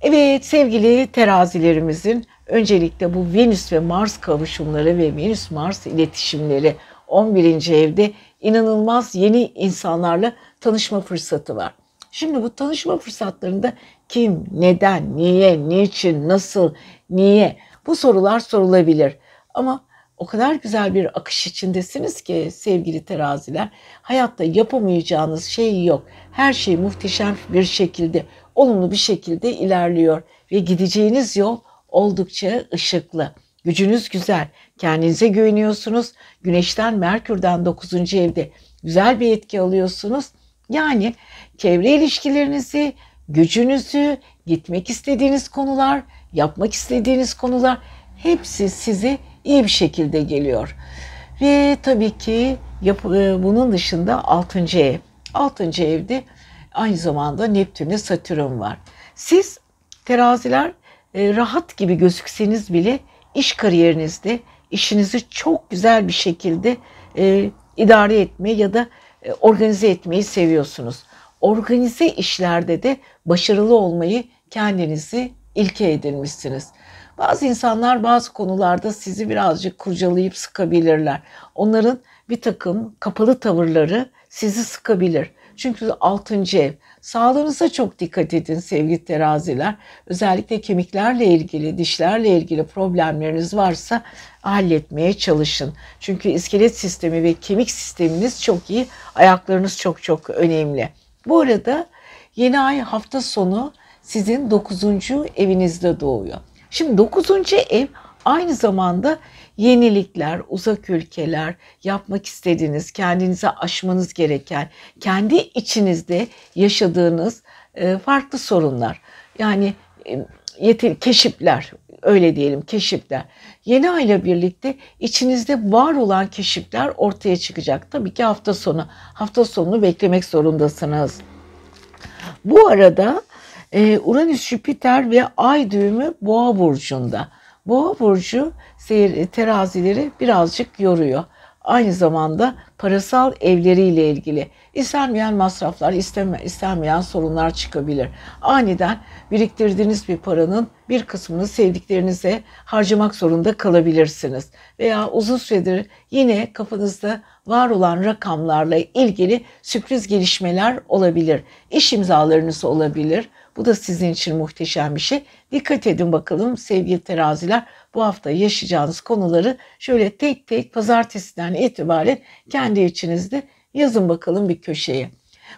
[SPEAKER 1] Evet sevgili terazilerimizin öncelikle bu Venüs ve Mars kavuşumları ve Venüs-Mars iletişimleri 11. evde inanılmaz yeni insanlarla tanışma fırsatı var. Şimdi bu tanışma fırsatlarında kim, neden, niye, niçin, nasıl, niye bu sorular sorulabilir. Ama o kadar güzel bir akış içindesiniz ki sevgili teraziler. Hayatta yapamayacağınız şey yok. Her şey muhteşem bir şekilde, olumlu bir şekilde ilerliyor ve gideceğiniz yol oldukça ışıklı. Gücünüz güzel, Kendinize güveniyorsunuz. Güneşten, Merkür'den 9. evde güzel bir etki alıyorsunuz. Yani çevre ilişkilerinizi, gücünüzü, gitmek istediğiniz konular, yapmak istediğiniz konular hepsi size iyi bir şekilde geliyor. Ve tabii ki e, bunun dışında 6. ev. 6. evde aynı zamanda Neptün'le Satürn var. Siz teraziler e, rahat gibi gözükseniz bile iş kariyerinizde işinizi çok güzel bir şekilde e, idare etmeyi ya da e, organize etmeyi seviyorsunuz. Organize işlerde de başarılı olmayı kendinizi ilke edinmişsiniz. Bazı insanlar bazı konularda sizi birazcık kurcalayıp sıkabilirler. Onların bir takım kapalı tavırları sizi sıkabilir. Çünkü 6. ev Sağlığınıza çok dikkat edin sevgili teraziler. Özellikle kemiklerle ilgili, dişlerle ilgili problemleriniz varsa halletmeye çalışın. Çünkü iskelet sistemi ve kemik sisteminiz çok iyi. Ayaklarınız çok çok önemli. Bu arada yeni ay hafta sonu sizin 9. evinizde doğuyor. Şimdi 9. ev aynı zamanda yenilikler, uzak ülkeler, yapmak istediğiniz, kendinize aşmanız gereken, kendi içinizde yaşadığınız e, farklı sorunlar. Yani e, yeter keşifler öyle diyelim keşifler. Yeni ayla birlikte içinizde var olan keşifler ortaya çıkacak. Tabii ki hafta sonu. Hafta sonunu beklemek zorundasınız. Bu arada e, Uranüs, Jüpiter ve Ay düğümü Boğa burcunda. Boğa burcu e, terazileri birazcık yoruyor. Aynı zamanda parasal evleriyle ilgili istenmeyen masraflar, isteme, istenmeyen sorunlar çıkabilir. Aniden biriktirdiğiniz bir paranın bir kısmını sevdiklerinize harcamak zorunda kalabilirsiniz. Veya uzun süredir yine kafanızda var olan rakamlarla ilgili sürpriz gelişmeler olabilir. İş imzalarınız olabilir. Bu da sizin için muhteşem bir şey. Dikkat edin bakalım sevgili teraziler bu hafta yaşayacağınız konuları şöyle tek tek Pazartesi'nden itibaren kendi içinizde yazın bakalım bir köşeye.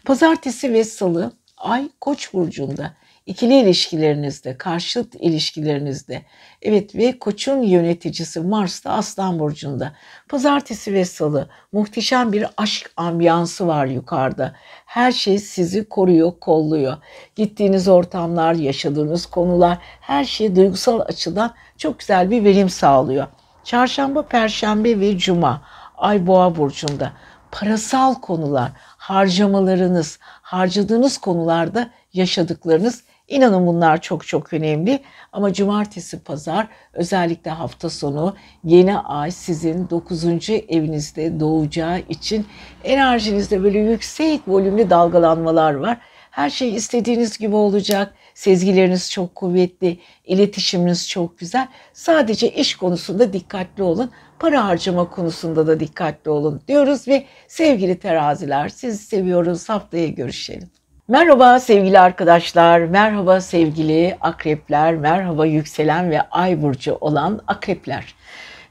[SPEAKER 1] Pazartesi ve salı ay koç burcunda ikili ilişkilerinizde, karşıt ilişkilerinizde. Evet ve koçun yöneticisi Mars'ta Aslan Burcu'nda. Pazartesi ve salı muhteşem bir aşk ambiyansı var yukarıda. Her şey sizi koruyor, kolluyor. Gittiğiniz ortamlar, yaşadığınız konular her şey duygusal açıdan çok güzel bir verim sağlıyor. Çarşamba, perşembe ve cuma Ay Boğa burcunda parasal konular, harcamalarınız, harcadığınız konularda yaşadıklarınız İnanın bunlar çok çok önemli ama cumartesi pazar özellikle hafta sonu yeni ay sizin 9. evinizde doğacağı için enerjinizde böyle yüksek volümlü dalgalanmalar var. Her şey istediğiniz gibi olacak. Sezgileriniz çok kuvvetli, iletişiminiz çok güzel. Sadece iş konusunda dikkatli olun. Para harcama konusunda da dikkatli olun diyoruz ve sevgili teraziler sizi seviyoruz. Haftaya görüşelim. Merhaba sevgili arkadaşlar, merhaba sevgili akrepler, merhaba yükselen ve ay burcu olan akrepler.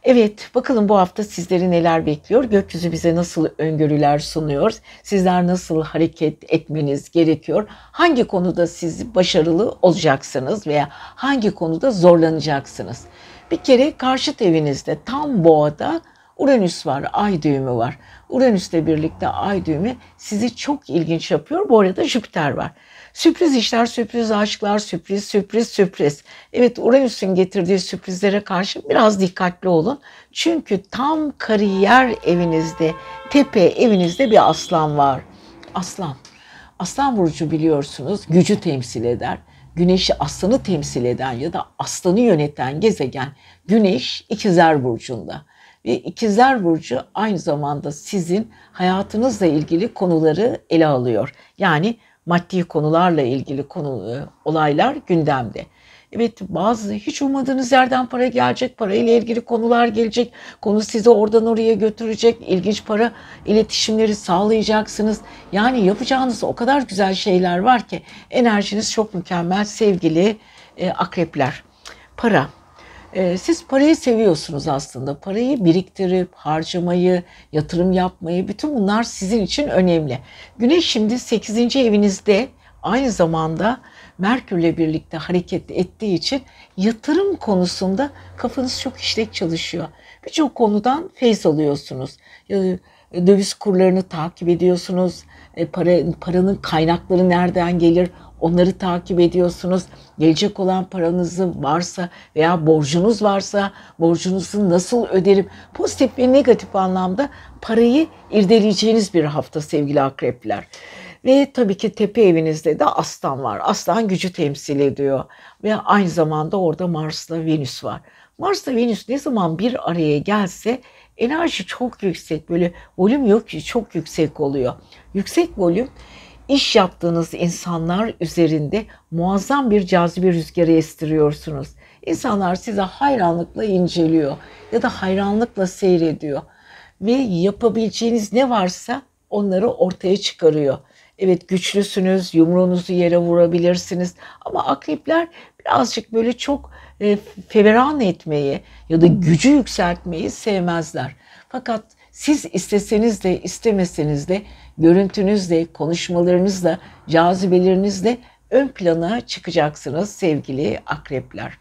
[SPEAKER 1] Evet, bakalım bu hafta sizleri neler bekliyor? Gökyüzü bize nasıl öngörüler sunuyor? Sizler nasıl hareket etmeniz gerekiyor? Hangi konuda siz başarılı olacaksınız veya hangi konuda zorlanacaksınız? Bir kere karşıt evinizde tam boğada Uranüs var, ay düğümü var. Uranüs'le birlikte ay düğümü sizi çok ilginç yapıyor. Bu arada Jüpiter var. Sürpriz işler, sürpriz aşklar, sürpriz, sürpriz, sürpriz. Evet Uranüs'ün getirdiği sürprizlere karşı biraz dikkatli olun. Çünkü tam kariyer evinizde, tepe evinizde bir aslan var. Aslan. Aslan burcu biliyorsunuz gücü temsil eder. Güneşi aslanı temsil eden ya da aslanı yöneten gezegen Güneş ikizler burcunda. E, İkizler Burcu aynı zamanda sizin hayatınızla ilgili konuları ele alıyor. Yani maddi konularla ilgili konu, e, olaylar gündemde. Evet bazı hiç ummadığınız yerden para gelecek, parayla ilgili konular gelecek, konu sizi oradan oraya götürecek, ilginç para iletişimleri sağlayacaksınız. Yani yapacağınız o kadar güzel şeyler var ki enerjiniz çok mükemmel sevgili e, akrepler. Para ee, siz parayı seviyorsunuz aslında. Parayı biriktirip harcamayı, yatırım yapmayı bütün bunlar sizin için önemli. Güneş şimdi 8. evinizde aynı zamanda Merkür'le birlikte hareket ettiği için yatırım konusunda kafanız çok işlek çalışıyor. Birçok konudan feyz alıyorsunuz. Ee, döviz kurlarını takip ediyorsunuz. E, para, paranın kaynakları nereden gelir? Onları takip ediyorsunuz. Gelecek olan paranızı varsa veya borcunuz varsa borcunuzu nasıl öderim? Pozitif ve negatif anlamda parayı irdeleyeceğiniz bir hafta sevgili akrepler. Ve tabii ki tepe evinizde de aslan var. Aslan gücü temsil ediyor. Ve aynı zamanda orada Mars'la Venüs var. Mars'la Venüs ne zaman bir araya gelse enerji çok yüksek böyle volüm yok ki çok yüksek oluyor. Yüksek volüm iş yaptığınız insanlar üzerinde muazzam bir cazibe rüzgarı estiriyorsunuz. İnsanlar size hayranlıkla inceliyor ya da hayranlıkla seyrediyor ve yapabileceğiniz ne varsa onları ortaya çıkarıyor. Evet güçlüsünüz, yumruğunuzu yere vurabilirsiniz ama akrepler birazcık böyle çok e, feveran etmeyi ya da gücü yükseltmeyi sevmezler. Fakat siz isteseniz de istemeseniz de görüntünüzle, konuşmalarınızla, cazibelerinizle ön plana çıkacaksınız sevgili akrepler.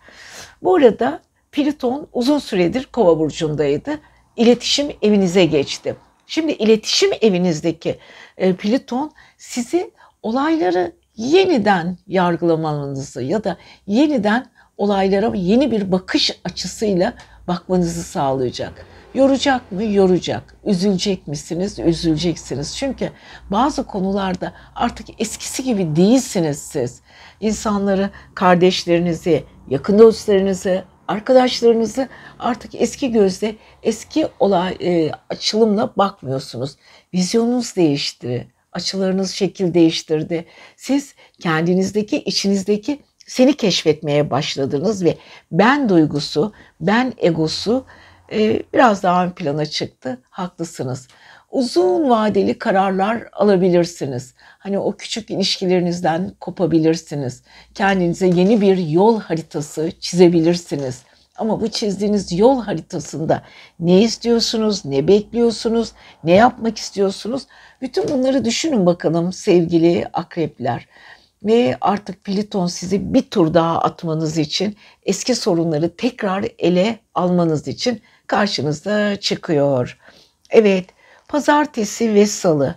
[SPEAKER 1] Bu arada Plüton uzun süredir kova burcundaydı. İletişim evinize geçti. Şimdi iletişim evinizdeki e, Plüton sizi olayları yeniden yargılamanızı ya da yeniden olaylara yeni bir bakış açısıyla bakmanızı sağlayacak. Yoracak mı? Yoracak. Üzülecek misiniz? Üzüleceksiniz. Çünkü bazı konularda artık eskisi gibi değilsiniz siz. İnsanları, kardeşlerinizi, yakın dostlarınızı, arkadaşlarınızı artık eski gözle, eski olay e, açılımla bakmıyorsunuz. Vizyonunuz değişti. Açılarınız şekil değiştirdi. Siz kendinizdeki, içinizdeki seni keşfetmeye başladınız ve ben duygusu, ben egosu e, biraz daha ön plana çıktı. Haklısınız. Uzun vadeli kararlar alabilirsiniz. Hani o küçük ilişkilerinizden kopabilirsiniz. Kendinize yeni bir yol haritası çizebilirsiniz. Ama bu çizdiğiniz yol haritasında ne istiyorsunuz, ne bekliyorsunuz, ne yapmak istiyorsunuz? Bütün bunları düşünün bakalım sevgili akrepler. Ve artık Pliton sizi bir tur daha atmanız için, eski sorunları tekrar ele almanız için karşınızda çıkıyor. Evet, pazartesi ve salı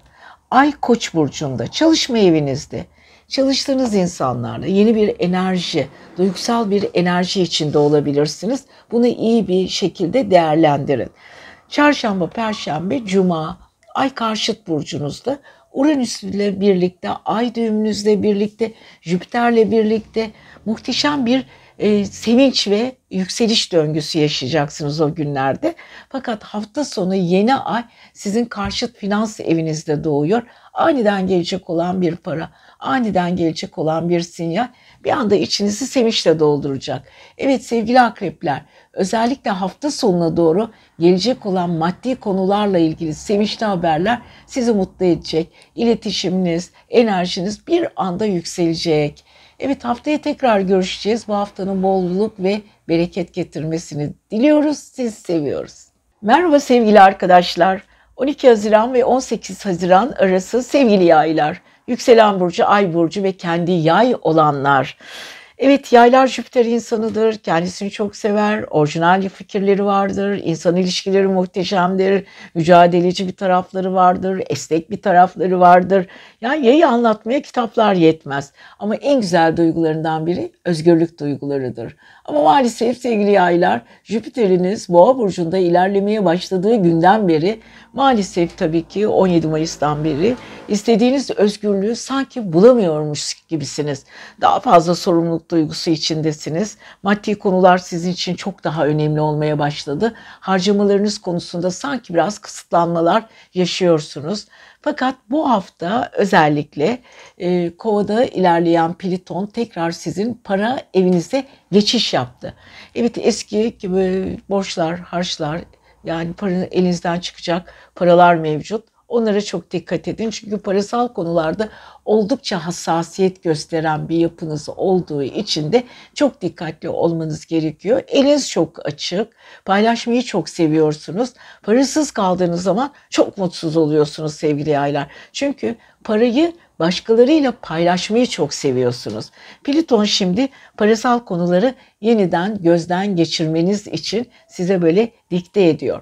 [SPEAKER 1] Ay Koç burcunda çalışma evinizde çalıştığınız insanlarla yeni bir enerji, duygusal bir enerji içinde olabilirsiniz. Bunu iyi bir şekilde değerlendirin. Çarşamba, perşembe, cuma Ay karşıt burcunuzda Uranüs ile birlikte, Ay düğümünüzle birlikte, Jüpiter'le birlikte muhteşem bir e, sevinç ve yükseliş döngüsü yaşayacaksınız o günlerde. Fakat hafta sonu yeni ay sizin karşıt finans evinizde doğuyor. Aniden gelecek olan bir para, aniden gelecek olan bir sinyal bir anda içinizi sevinçle dolduracak. Evet sevgili akrepler, özellikle hafta sonuna doğru gelecek olan maddi konularla ilgili sevinçli haberler sizi mutlu edecek. İletişiminiz, enerjiniz bir anda yükselecek. Evet haftaya tekrar görüşeceğiz. Bu haftanın bolluk ve bereket getirmesini diliyoruz. Siz seviyoruz. Merhaba sevgili arkadaşlar. 12 Haziran ve 18 Haziran arası sevgili yaylar. Yükselen burcu, ay burcu ve kendi yay olanlar. Evet yaylar Jüpiter insanıdır. Kendisini çok sever. Orijinal fikirleri vardır. İnsan ilişkileri muhteşemdir. Mücadeleci bir tarafları vardır. Esnek bir tarafları vardır. Yani yayı anlatmaya kitaplar yetmez. Ama en güzel duygularından biri özgürlük duygularıdır. Ama maalesef sevgili yaylar Jüpiter'iniz Boğa burcunda ilerlemeye başladığı günden beri maalesef tabii ki 17 Mayıs'tan beri istediğiniz özgürlüğü sanki bulamıyormuş gibisiniz. Daha fazla sorumluluk duygusu içindesiniz. Maddi konular sizin için çok daha önemli olmaya başladı. Harcamalarınız konusunda sanki biraz kısıtlanmalar yaşıyorsunuz. Fakat bu hafta özellikle e, kovada ilerleyen Pliton tekrar sizin para evinize geçiş yaptı. Evet eski gibi borçlar, harçlar yani paranın elinizden çıkacak paralar mevcut Onlara çok dikkat edin. Çünkü parasal konularda oldukça hassasiyet gösteren bir yapınız olduğu için de çok dikkatli olmanız gerekiyor. Eliniz çok açık, paylaşmayı çok seviyorsunuz. Parasız kaldığınız zaman çok mutsuz oluyorsunuz sevgili yaylar. Çünkü parayı başkalarıyla paylaşmayı çok seviyorsunuz. Pliton şimdi parasal konuları yeniden gözden geçirmeniz için size böyle dikte ediyor.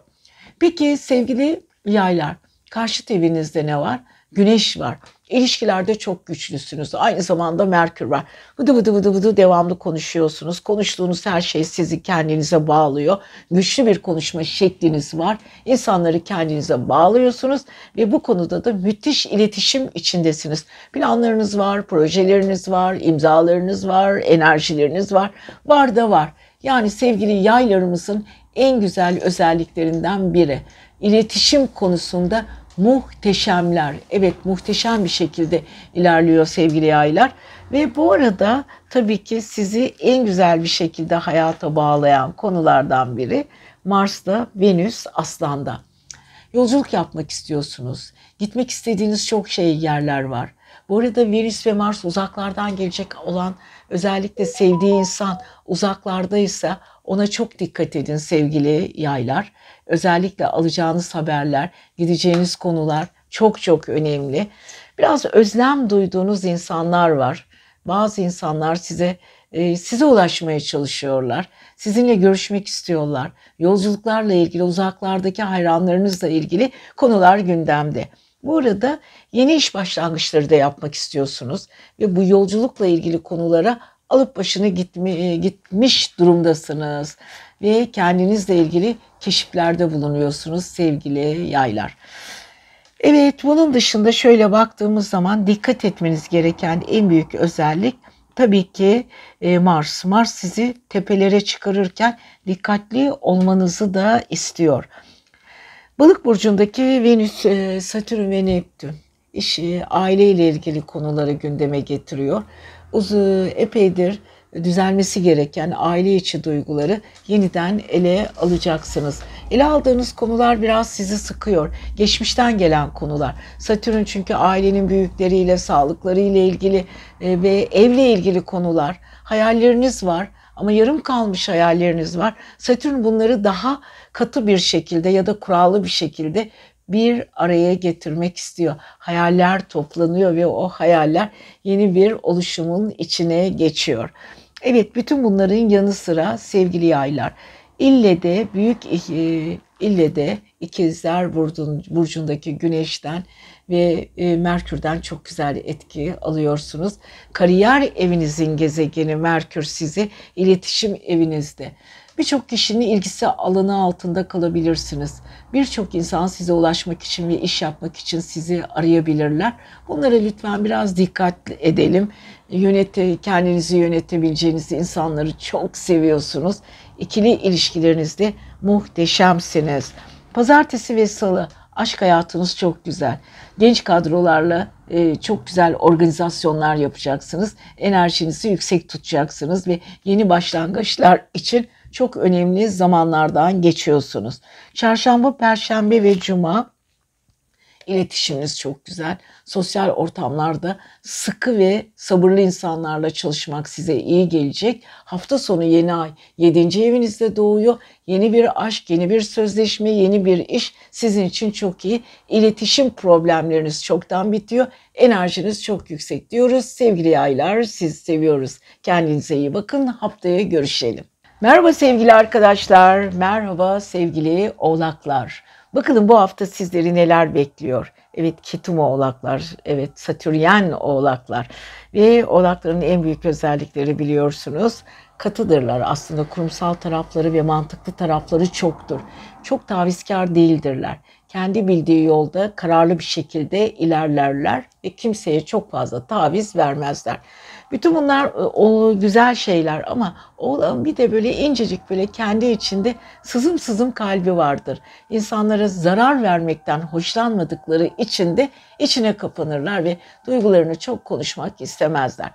[SPEAKER 1] Peki sevgili yaylar, Karşıt evinizde ne var? Güneş var. İlişkilerde çok güçlüsünüz. Aynı zamanda Merkür var. Vıdı vıdı vıdı vıdı devamlı konuşuyorsunuz. Konuştuğunuz her şey sizi kendinize bağlıyor. Güçlü bir konuşma şekliniz var. İnsanları kendinize bağlıyorsunuz ve bu konuda da müthiş iletişim içindesiniz. Planlarınız var, projeleriniz var, imzalarınız var, enerjileriniz var. Var da var. Yani sevgili yaylarımızın en güzel özelliklerinden biri iletişim konusunda muhteşemler. Evet muhteşem bir şekilde ilerliyor sevgili yaylar. Ve bu arada tabii ki sizi en güzel bir şekilde hayata bağlayan konulardan biri Mars'ta Venüs Aslan'da. Yolculuk yapmak istiyorsunuz. Gitmek istediğiniz çok şey yerler var. Bu arada Venüs ve Mars uzaklardan gelecek olan özellikle sevdiği insan uzaklardaysa ona çok dikkat edin sevgili yaylar. Özellikle alacağınız haberler, gideceğiniz konular çok çok önemli. Biraz özlem duyduğunuz insanlar var. Bazı insanlar size e, size ulaşmaya çalışıyorlar. Sizinle görüşmek istiyorlar. Yolculuklarla ilgili, uzaklardaki hayranlarınızla ilgili konular gündemde. Bu arada yeni iş başlangıçları da yapmak istiyorsunuz ve bu yolculukla ilgili konulara alıp başını e, gitmiş durumdasınız ve kendinizle ilgili keşiflerde bulunuyorsunuz sevgili yaylar. Evet bunun dışında şöyle baktığımız zaman dikkat etmeniz gereken en büyük özellik tabii ki e, Mars. Mars sizi tepelere çıkarırken dikkatli olmanızı da istiyor. Balık burcundaki Venüs, e, Satürn ve Neptün işi aileyle ilgili konuları gündeme getiriyor. Uzun epeydir düzelmesi gereken aile içi duyguları yeniden ele alacaksınız. Ele aldığınız konular biraz sizi sıkıyor. Geçmişten gelen konular. Satürn çünkü ailenin büyükleriyle, sağlıklarıyla ilgili e, ve evle ilgili konular. Hayalleriniz var ama yarım kalmış hayalleriniz var. Satürn bunları daha katı bir şekilde ya da kurallı bir şekilde bir araya getirmek istiyor. Hayaller toplanıyor ve o hayaller yeni bir oluşumun içine geçiyor. Evet bütün bunların yanı sıra sevgili yaylar ille de büyük eh, e, ille de ikizler burcundaki güneşten ve e, Merkür'den çok güzel etki alıyorsunuz. Kariyer evinizin gezegeni Merkür sizi iletişim evinizde Birçok kişinin ilgisi alanı altında kalabilirsiniz. Birçok insan size ulaşmak için ve iş yapmak için sizi arayabilirler. Bunlara lütfen biraz dikkat edelim. Yönete, kendinizi yönetebileceğiniz insanları çok seviyorsunuz. İkili ilişkilerinizde muhteşemsiniz. Pazartesi ve salı aşk hayatınız çok güzel. Genç kadrolarla e, çok güzel organizasyonlar yapacaksınız. Enerjinizi yüksek tutacaksınız ve yeni başlangıçlar için çok önemli zamanlardan geçiyorsunuz. Çarşamba, perşembe ve cuma iletişiminiz çok güzel. Sosyal ortamlarda sıkı ve sabırlı insanlarla çalışmak size iyi gelecek. Hafta sonu yeni ay 7. evinizde doğuyor. Yeni bir aşk, yeni bir sözleşme, yeni bir iş sizin için çok iyi. İletişim problemleriniz çoktan bitiyor. Enerjiniz çok yüksek diyoruz. Sevgili yaylar siz seviyoruz. Kendinize iyi bakın. Haftaya görüşelim. Merhaba sevgili arkadaşlar, merhaba sevgili oğlaklar. Bakalım bu hafta sizleri neler bekliyor? Evet Ketum oğlaklar, evet Satüryen oğlaklar. Ve oğlakların en büyük özellikleri biliyorsunuz katıdırlar. Aslında kurumsal tarafları ve mantıklı tarafları çoktur. Çok tavizkar değildirler. Kendi bildiği yolda kararlı bir şekilde ilerlerler ve kimseye çok fazla taviz vermezler. Bütün bunlar e, o güzel şeyler ama oğlanın bir de böyle incecik böyle kendi içinde sızım sızım kalbi vardır. İnsanlara zarar vermekten hoşlanmadıkları için de içine kapanırlar ve duygularını çok konuşmak istemezler.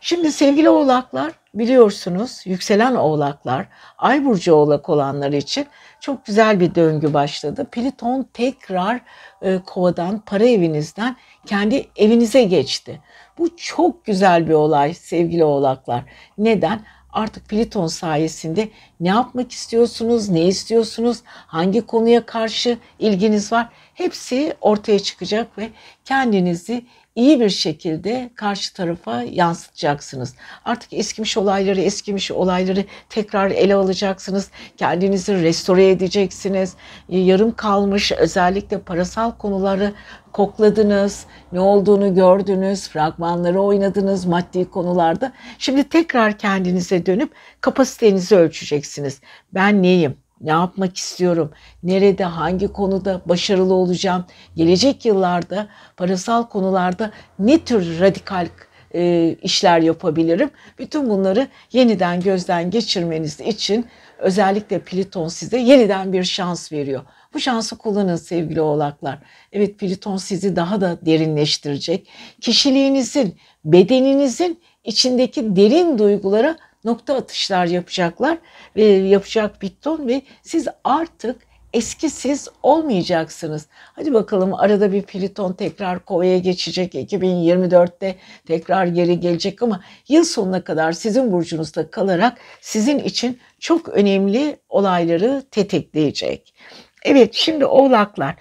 [SPEAKER 1] Şimdi sevgili oğlaklar biliyorsunuz yükselen oğlaklar, ay burcu oğlak olanlar için çok güzel bir döngü başladı. Pliton tekrar e, kovadan, para evinizden kendi evinize geçti. Bu çok güzel bir olay sevgili oğlaklar. Neden? Artık Pliton sayesinde ne yapmak istiyorsunuz, ne istiyorsunuz, hangi konuya karşı ilginiz var hepsi ortaya çıkacak ve kendinizi iyi bir şekilde karşı tarafa yansıtacaksınız. Artık eskimiş olayları, eskimiş olayları tekrar ele alacaksınız. Kendinizi restore edeceksiniz. Yarım kalmış özellikle parasal konuları kokladınız, ne olduğunu gördünüz, fragmanları oynadınız maddi konularda. Şimdi tekrar kendinize dönüp kapasitenizi ölçeceksiniz. Ben neyim? Ne yapmak istiyorum? Nerede, hangi konuda başarılı olacağım? Gelecek yıllarda parasal konularda ne tür radikal e, işler yapabilirim? Bütün bunları yeniden gözden geçirmeniz için özellikle Pliton size yeniden bir şans veriyor. Bu şansı kullanın sevgili oğlaklar. Evet Pliton sizi daha da derinleştirecek. Kişiliğinizin, bedeninizin içindeki derin duygulara nokta atışlar yapacaklar ve yapacak Bitton ve siz artık eski siz olmayacaksınız. Hadi bakalım arada bir Pliton tekrar Kova'ya geçecek. 2024'te tekrar geri gelecek ama yıl sonuna kadar sizin burcunuzda kalarak sizin için çok önemli olayları tetikleyecek. Evet şimdi oğlaklar.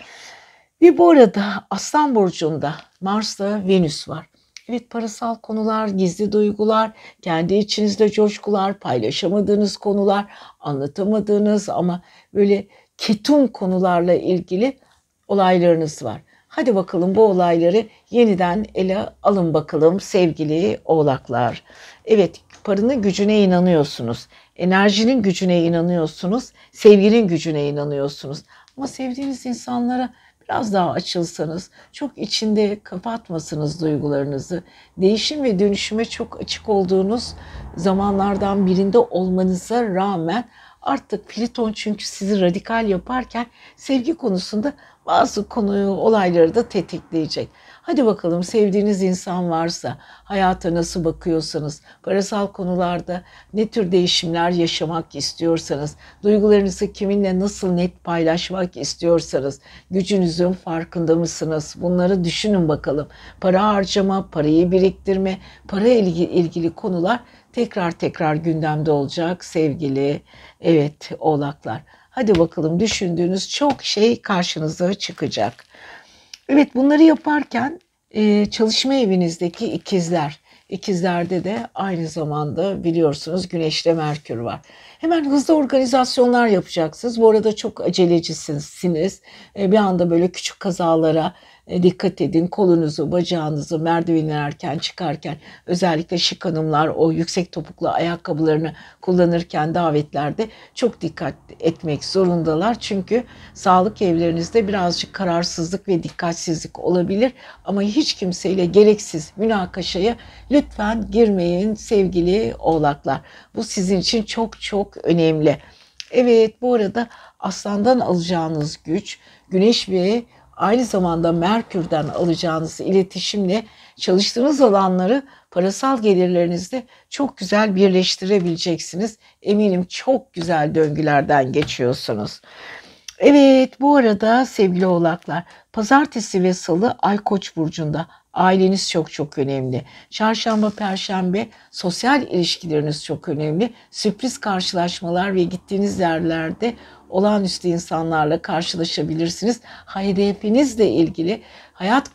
[SPEAKER 1] Ve bu arada Aslan Burcu'nda Mars'ta Venüs var. Evet parasal konular, gizli duygular, kendi içinizde coşkular, paylaşamadığınız konular, anlatamadığınız ama böyle ketum konularla ilgili olaylarınız var. Hadi bakalım bu olayları yeniden ele alın bakalım sevgili oğlaklar. Evet paranın gücüne inanıyorsunuz. Enerjinin gücüne inanıyorsunuz. Sevginin gücüne inanıyorsunuz. Ama sevdiğiniz insanlara biraz daha açılsanız, çok içinde kapatmasınız duygularınızı, değişim ve dönüşüme çok açık olduğunuz zamanlardan birinde olmanıza rağmen artık Pliton çünkü sizi radikal yaparken sevgi konusunda bazı konuyu olayları da tetikleyecek. Hadi bakalım sevdiğiniz insan varsa, hayata nasıl bakıyorsanız, parasal konularda ne tür değişimler yaşamak istiyorsanız, duygularınızı kiminle nasıl net paylaşmak istiyorsanız, gücünüzün farkında mısınız? Bunları düşünün bakalım. Para harcama, parayı biriktirme, para ilgili, ilgili konular tekrar tekrar gündemde olacak sevgili evet oğlaklar. Hadi bakalım düşündüğünüz çok şey karşınıza çıkacak. Evet bunları yaparken e, çalışma evinizdeki ikizler, ikizlerde de aynı zamanda biliyorsunuz güneşte merkür var. Hemen hızlı organizasyonlar yapacaksınız. Bu arada çok acelecisiniz. E, bir anda böyle küçük kazalara e, dikkat edin. Kolunuzu, bacağınızı merdivenlerken çıkarken özellikle şık hanımlar o yüksek topuklu ayakkabılarını kullanırken davetlerde çok dikkat etmek zorundalar. Çünkü sağlık evlerinizde birazcık kararsızlık ve dikkatsizlik olabilir ama hiç kimseyle gereksiz münakaşaya lütfen girmeyin sevgili oğlaklar. Bu sizin için çok çok önemli. Evet bu arada aslandan alacağınız güç güneş ve aynı zamanda Merkür'den alacağınız iletişimle çalıştığınız alanları parasal gelirlerinizde çok güzel birleştirebileceksiniz. Eminim çok güzel döngülerden geçiyorsunuz. Evet bu arada sevgili oğlaklar pazartesi ve salı ay koç burcunda aileniz çok çok önemli. Çarşamba, perşembe sosyal ilişkileriniz çok önemli. Sürpriz karşılaşmalar ve gittiğiniz yerlerde olağanüstü insanlarla karşılaşabilirsiniz. Hedefinizle ilgili, hayat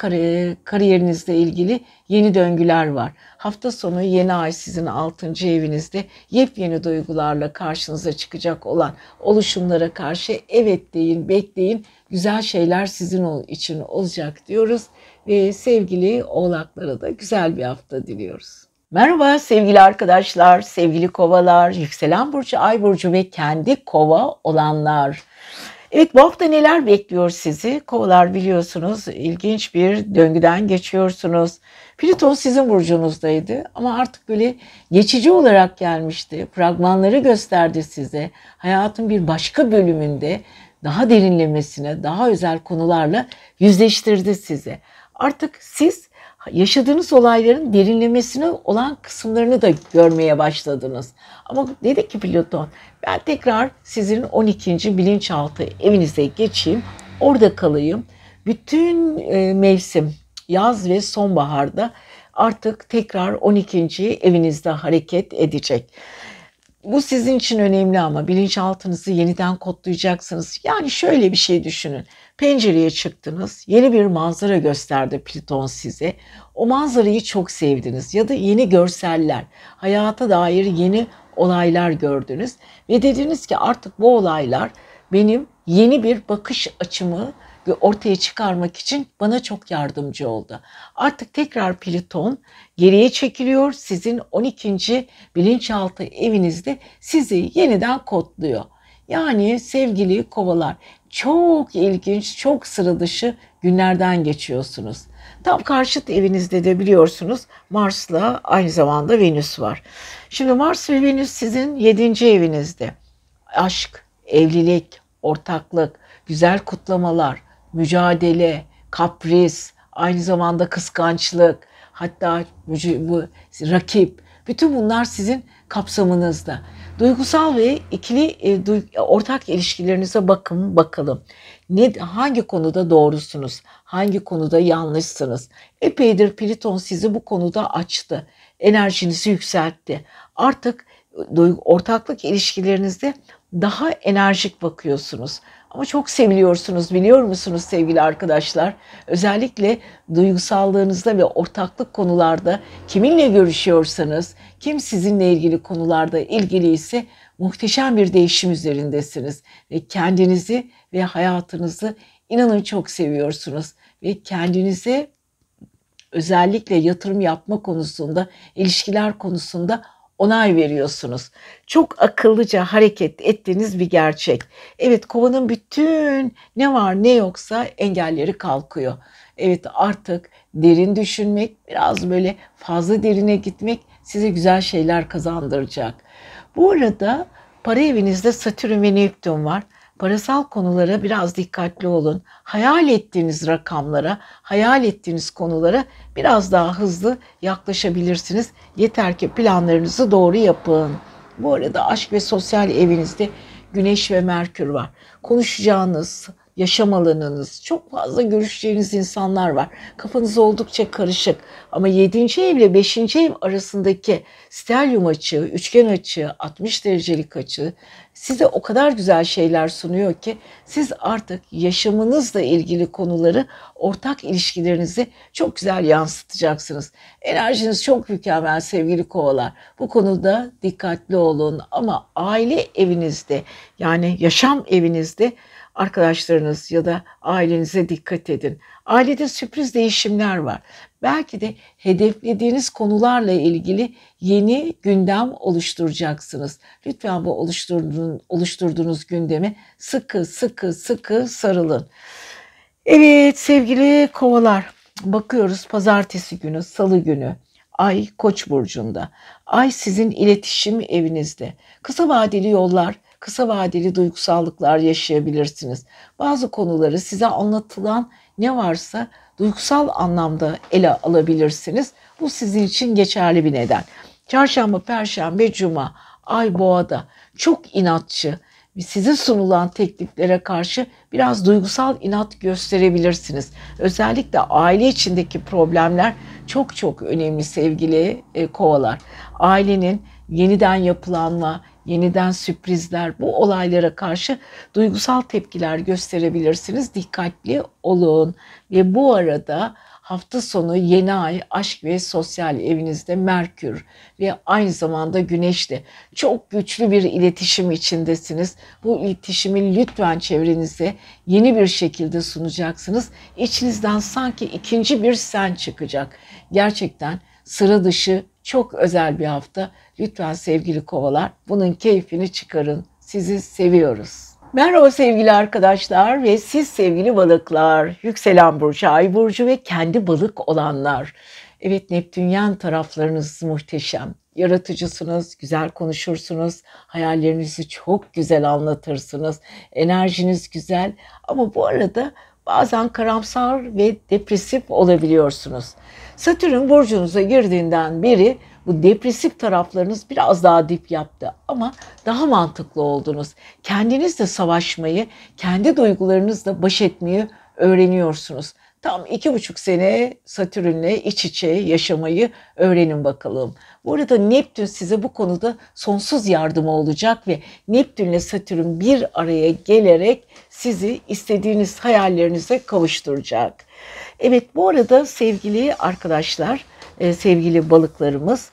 [SPEAKER 1] kariyerinizle ilgili yeni döngüler var. Hafta sonu yeni ay sizin 6. evinizde yepyeni duygularla karşınıza çıkacak olan oluşumlara karşı evet deyin, bekleyin. Güzel şeyler sizin için olacak diyoruz ve sevgili oğlaklara da güzel bir hafta diliyoruz. Merhaba sevgili arkadaşlar, sevgili kovalar, yükselen burcu, ay burcu ve kendi kova olanlar. Evet bu hafta neler bekliyor sizi? Kovalar biliyorsunuz ilginç bir döngüden geçiyorsunuz. Plüton sizin burcunuzdaydı ama artık böyle geçici olarak gelmişti. Fragmanları gösterdi size. Hayatın bir başka bölümünde daha derinlemesine, daha özel konularla yüzleştirdi size. Artık siz yaşadığınız olayların derinlemesine olan kısımlarını da görmeye başladınız. Ama dedi ki Plüton ben tekrar sizin 12. bilinçaltı evinize geçeyim. Orada kalayım. Bütün e, mevsim yaz ve sonbaharda artık tekrar 12. evinizde hareket edecek. Bu sizin için önemli ama bilinçaltınızı yeniden kodlayacaksınız. Yani şöyle bir şey düşünün. Pencereye çıktınız, yeni bir manzara gösterdi Plüton size. O manzarayı çok sevdiniz ya da yeni görseller, hayata dair yeni olaylar gördünüz ve dediniz ki artık bu olaylar benim yeni bir bakış açımı ortaya çıkarmak için bana çok yardımcı oldu. Artık tekrar Plüton geriye çekiliyor. Sizin 12. bilinçaltı evinizde sizi yeniden kodluyor. Yani sevgili kovalar çok ilginç, çok sıra dışı günlerden geçiyorsunuz. Tam karşıt evinizde de biliyorsunuz Mars'la aynı zamanda Venüs var. Şimdi Mars ve Venüs sizin 7. evinizde. Aşk, evlilik, ortaklık, güzel kutlamalar, mücadele, kapris, aynı zamanda kıskançlık, hatta bu rakip. Bütün bunlar sizin kapsamınızda. Duygusal ve ikili e, du, ortak ilişkilerinize bakın bakalım. Ne hangi konuda doğrusunuz? Hangi konuda yanlışsınız? Epeydir Pliton sizi bu konuda açtı. Enerjinizi yükseltti. Artık e, ortaklık ilişkilerinizde daha enerjik bakıyorsunuz. Ama çok seviliyorsunuz biliyor musunuz sevgili arkadaşlar? Özellikle duygusallığınızda ve ortaklık konularda kiminle görüşüyorsanız, kim sizinle ilgili konularda ilgiliyse muhteşem bir değişim üzerindesiniz. Ve kendinizi ve hayatınızı inanın çok seviyorsunuz. Ve kendinize özellikle yatırım yapma konusunda, ilişkiler konusunda onay veriyorsunuz. Çok akıllıca hareket ettiğiniz bir gerçek. Evet kovanın bütün ne var ne yoksa engelleri kalkıyor. Evet artık derin düşünmek, biraz böyle fazla derine gitmek size güzel şeyler kazandıracak. Bu arada para evinizde Satürn ve Neptün var parasal konulara biraz dikkatli olun. Hayal ettiğiniz rakamlara, hayal ettiğiniz konulara biraz daha hızlı yaklaşabilirsiniz. Yeter ki planlarınızı doğru yapın. Bu arada aşk ve sosyal evinizde Güneş ve Merkür var. Konuşacağınız, yaşam alanınız, çok fazla görüşeceğiniz insanlar var. Kafanız oldukça karışık ama 7. ev ile 5. ev arasındaki stelyum açığı, üçgen açı, 60 derecelik açı size o kadar güzel şeyler sunuyor ki siz artık yaşamınızla ilgili konuları, ortak ilişkilerinizi çok güzel yansıtacaksınız. Enerjiniz çok mükemmel sevgili kovalar. Bu konuda dikkatli olun ama aile evinizde yani yaşam evinizde arkadaşlarınız ya da ailenize dikkat edin. Ailede sürpriz değişimler var. Belki de hedeflediğiniz konularla ilgili yeni gündem oluşturacaksınız. Lütfen bu oluşturduğun, oluşturduğunuz gündemi sıkı sıkı sıkı sarılın. Evet sevgili kovalar bakıyoruz pazartesi günü, salı günü. Ay Koç burcunda. Ay sizin iletişim evinizde. Kısa vadeli yollar, kısa vadeli duygusallıklar yaşayabilirsiniz. Bazı konuları size anlatılan ne varsa duygusal anlamda ele alabilirsiniz. Bu sizin için geçerli bir neden. Çarşamba, perşembe, cuma ay boğada çok inatçı, size sunulan tekliflere karşı biraz duygusal inat gösterebilirsiniz. Özellikle aile içindeki problemler çok çok önemli sevgili e, kovalar. Ailenin yeniden yapılanma, yeniden sürprizler, bu olaylara karşı duygusal tepkiler gösterebilirsiniz. Dikkatli olun. Ve bu arada hafta sonu yeni ay aşk ve sosyal evinizde Merkür ve aynı zamanda Güneş de çok güçlü bir iletişim içindesiniz. Bu iletişimi lütfen çevrenize yeni bir şekilde sunacaksınız. İçinizden sanki ikinci bir sen çıkacak. Gerçekten sıra dışı çok özel bir hafta. Lütfen sevgili kovalar bunun keyfini çıkarın. Sizi seviyoruz. Merhaba sevgili arkadaşlar ve siz sevgili balıklar, yükselen burcu, ay burcu ve kendi balık olanlar. Evet Neptünyen taraflarınız muhteşem. Yaratıcısınız, güzel konuşursunuz, hayallerinizi çok güzel anlatırsınız, enerjiniz güzel ama bu arada bazen karamsar ve depresif olabiliyorsunuz. Satürn burcunuza girdiğinden beri bu depresif taraflarınız biraz daha dip yaptı ama daha mantıklı oldunuz. Kendinizle savaşmayı, kendi duygularınızla baş etmeyi öğreniyorsunuz. Tam iki buçuk sene Satürn'le iç içe yaşamayı öğrenin bakalım. Bu arada Neptün size bu konuda sonsuz yardımı olacak ve Neptün'le Satürn bir araya gelerek sizi istediğiniz hayallerinize kavuşturacak. Evet bu arada sevgili arkadaşlar, e, sevgili balıklarımız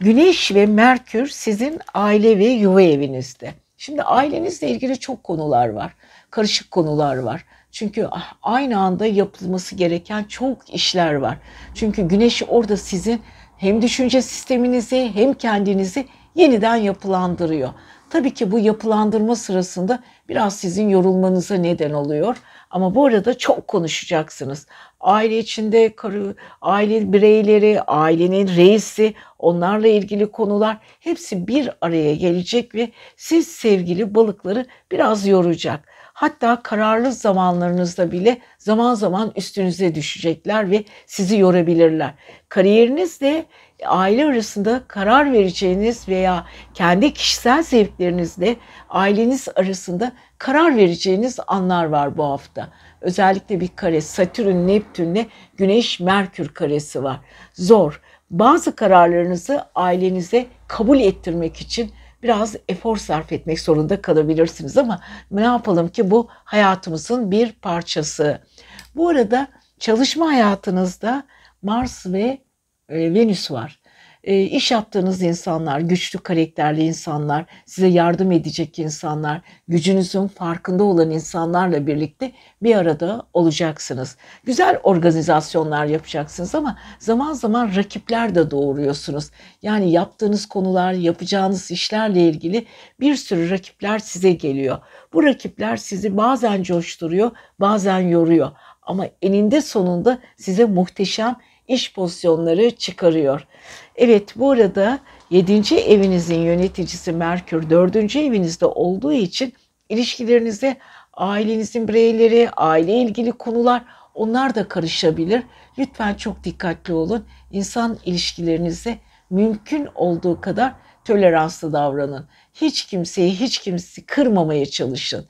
[SPEAKER 1] Güneş ve Merkür sizin aile ve yuva evinizde. Şimdi ailenizle ilgili çok konular var. Karışık konular var. Çünkü ah, aynı anda yapılması gereken çok işler var. Çünkü güneş orada sizin hem düşünce sisteminizi hem kendinizi yeniden yapılandırıyor. Tabii ki bu yapılandırma sırasında biraz sizin yorulmanıza neden oluyor. Ama bu arada çok konuşacaksınız. Aile içinde karı, aile bireyleri, ailenin reisi, onlarla ilgili konular hepsi bir araya gelecek ve siz sevgili balıkları biraz yoracak. Hatta kararlı zamanlarınızda bile zaman zaman üstünüze düşecekler ve sizi yorabilirler. Kariyerinizde aile arasında karar vereceğiniz veya kendi kişisel zevklerinizle aileniz arasında karar vereceğiniz anlar var bu hafta. Özellikle bir kare Satürn, Neptünle Güneş, Merkür karesi var. Zor. Bazı kararlarınızı ailenize kabul ettirmek için biraz efor sarf etmek zorunda kalabilirsiniz ama ne yapalım ki bu hayatımızın bir parçası. Bu arada çalışma hayatınızda Mars ve e, Venüs var. E, iş yaptığınız insanlar, güçlü karakterli insanlar, size yardım edecek insanlar, gücünüzün farkında olan insanlarla birlikte bir arada olacaksınız. Güzel organizasyonlar yapacaksınız ama zaman zaman rakipler de doğuruyorsunuz. Yani yaptığınız konular, yapacağınız işlerle ilgili bir sürü rakipler size geliyor. Bu rakipler sizi bazen coşturuyor, bazen yoruyor ama eninde sonunda size muhteşem iş pozisyonları çıkarıyor. Evet bu arada 7. evinizin yöneticisi Merkür 4. evinizde olduğu için ilişkilerinizde ailenizin bireyleri, aile ilgili konular onlar da karışabilir. Lütfen çok dikkatli olun. İnsan ilişkilerinize mümkün olduğu kadar toleranslı davranın. Hiç kimseyi, hiç kimseyi kırmamaya çalışın.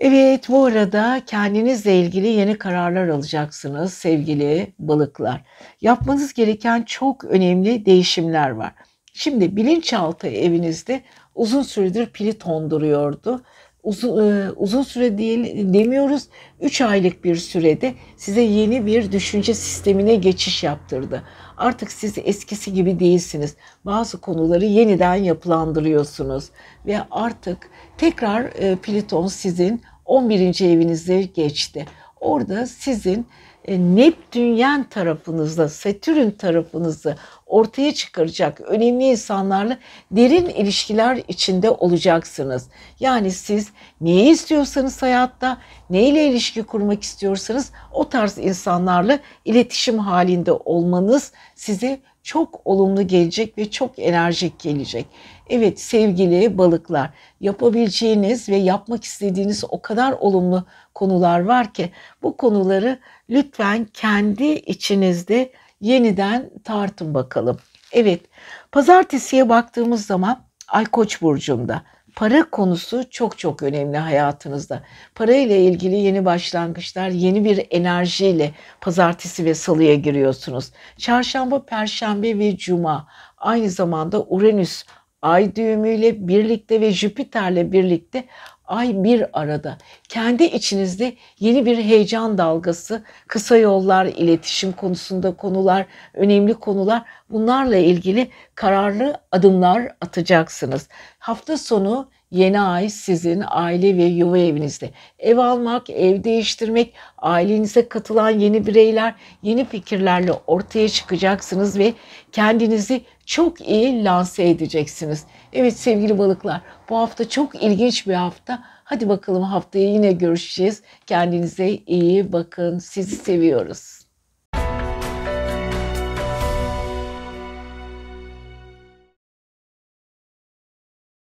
[SPEAKER 1] Evet bu arada kendinizle ilgili yeni kararlar alacaksınız sevgili balıklar. Yapmanız gereken çok önemli değişimler var. Şimdi bilinçaltı evinizde uzun süredir Pliton duruyordu uzun, e, uzun süre değil, demiyoruz. 3 aylık bir sürede size yeni bir düşünce sistemine geçiş yaptırdı. Artık siz eskisi gibi değilsiniz. Bazı konuları yeniden yapılandırıyorsunuz. Ve artık tekrar e, Plüton sizin 11. evinize geçti. Orada sizin e, Neptün tarafınızda, Satürn tarafınızda ortaya çıkaracak önemli insanlarla derin ilişkiler içinde olacaksınız. Yani siz neyi istiyorsanız hayatta, neyle ilişki kurmak istiyorsanız o tarz insanlarla iletişim halinde olmanız size çok olumlu gelecek ve çok enerjik gelecek. Evet sevgili balıklar yapabileceğiniz ve yapmak istediğiniz o kadar olumlu konular var ki bu konuları lütfen kendi içinizde yeniden tartın bakalım. Evet pazartesiye baktığımız zaman Ay Koç burcunda para konusu çok çok önemli hayatınızda. Para ile ilgili yeni başlangıçlar, yeni bir enerjiyle pazartesi ve salıya giriyorsunuz. Çarşamba, perşembe ve cuma aynı zamanda Uranüs ay düğümüyle birlikte ve Jüpiter'le birlikte ay bir arada. Kendi içinizde yeni bir heyecan dalgası, kısa yollar, iletişim konusunda konular, önemli konular bunlarla ilgili kararlı adımlar atacaksınız. Hafta sonu Yeni ay sizin aile ve yuva evinizde. Ev almak, ev değiştirmek, ailenize katılan yeni bireyler, yeni fikirlerle ortaya çıkacaksınız ve kendinizi çok iyi lanse edeceksiniz. Evet sevgili balıklar, bu hafta çok ilginç bir hafta. Hadi bakalım haftaya yine görüşeceğiz. Kendinize iyi bakın. Sizi seviyoruz.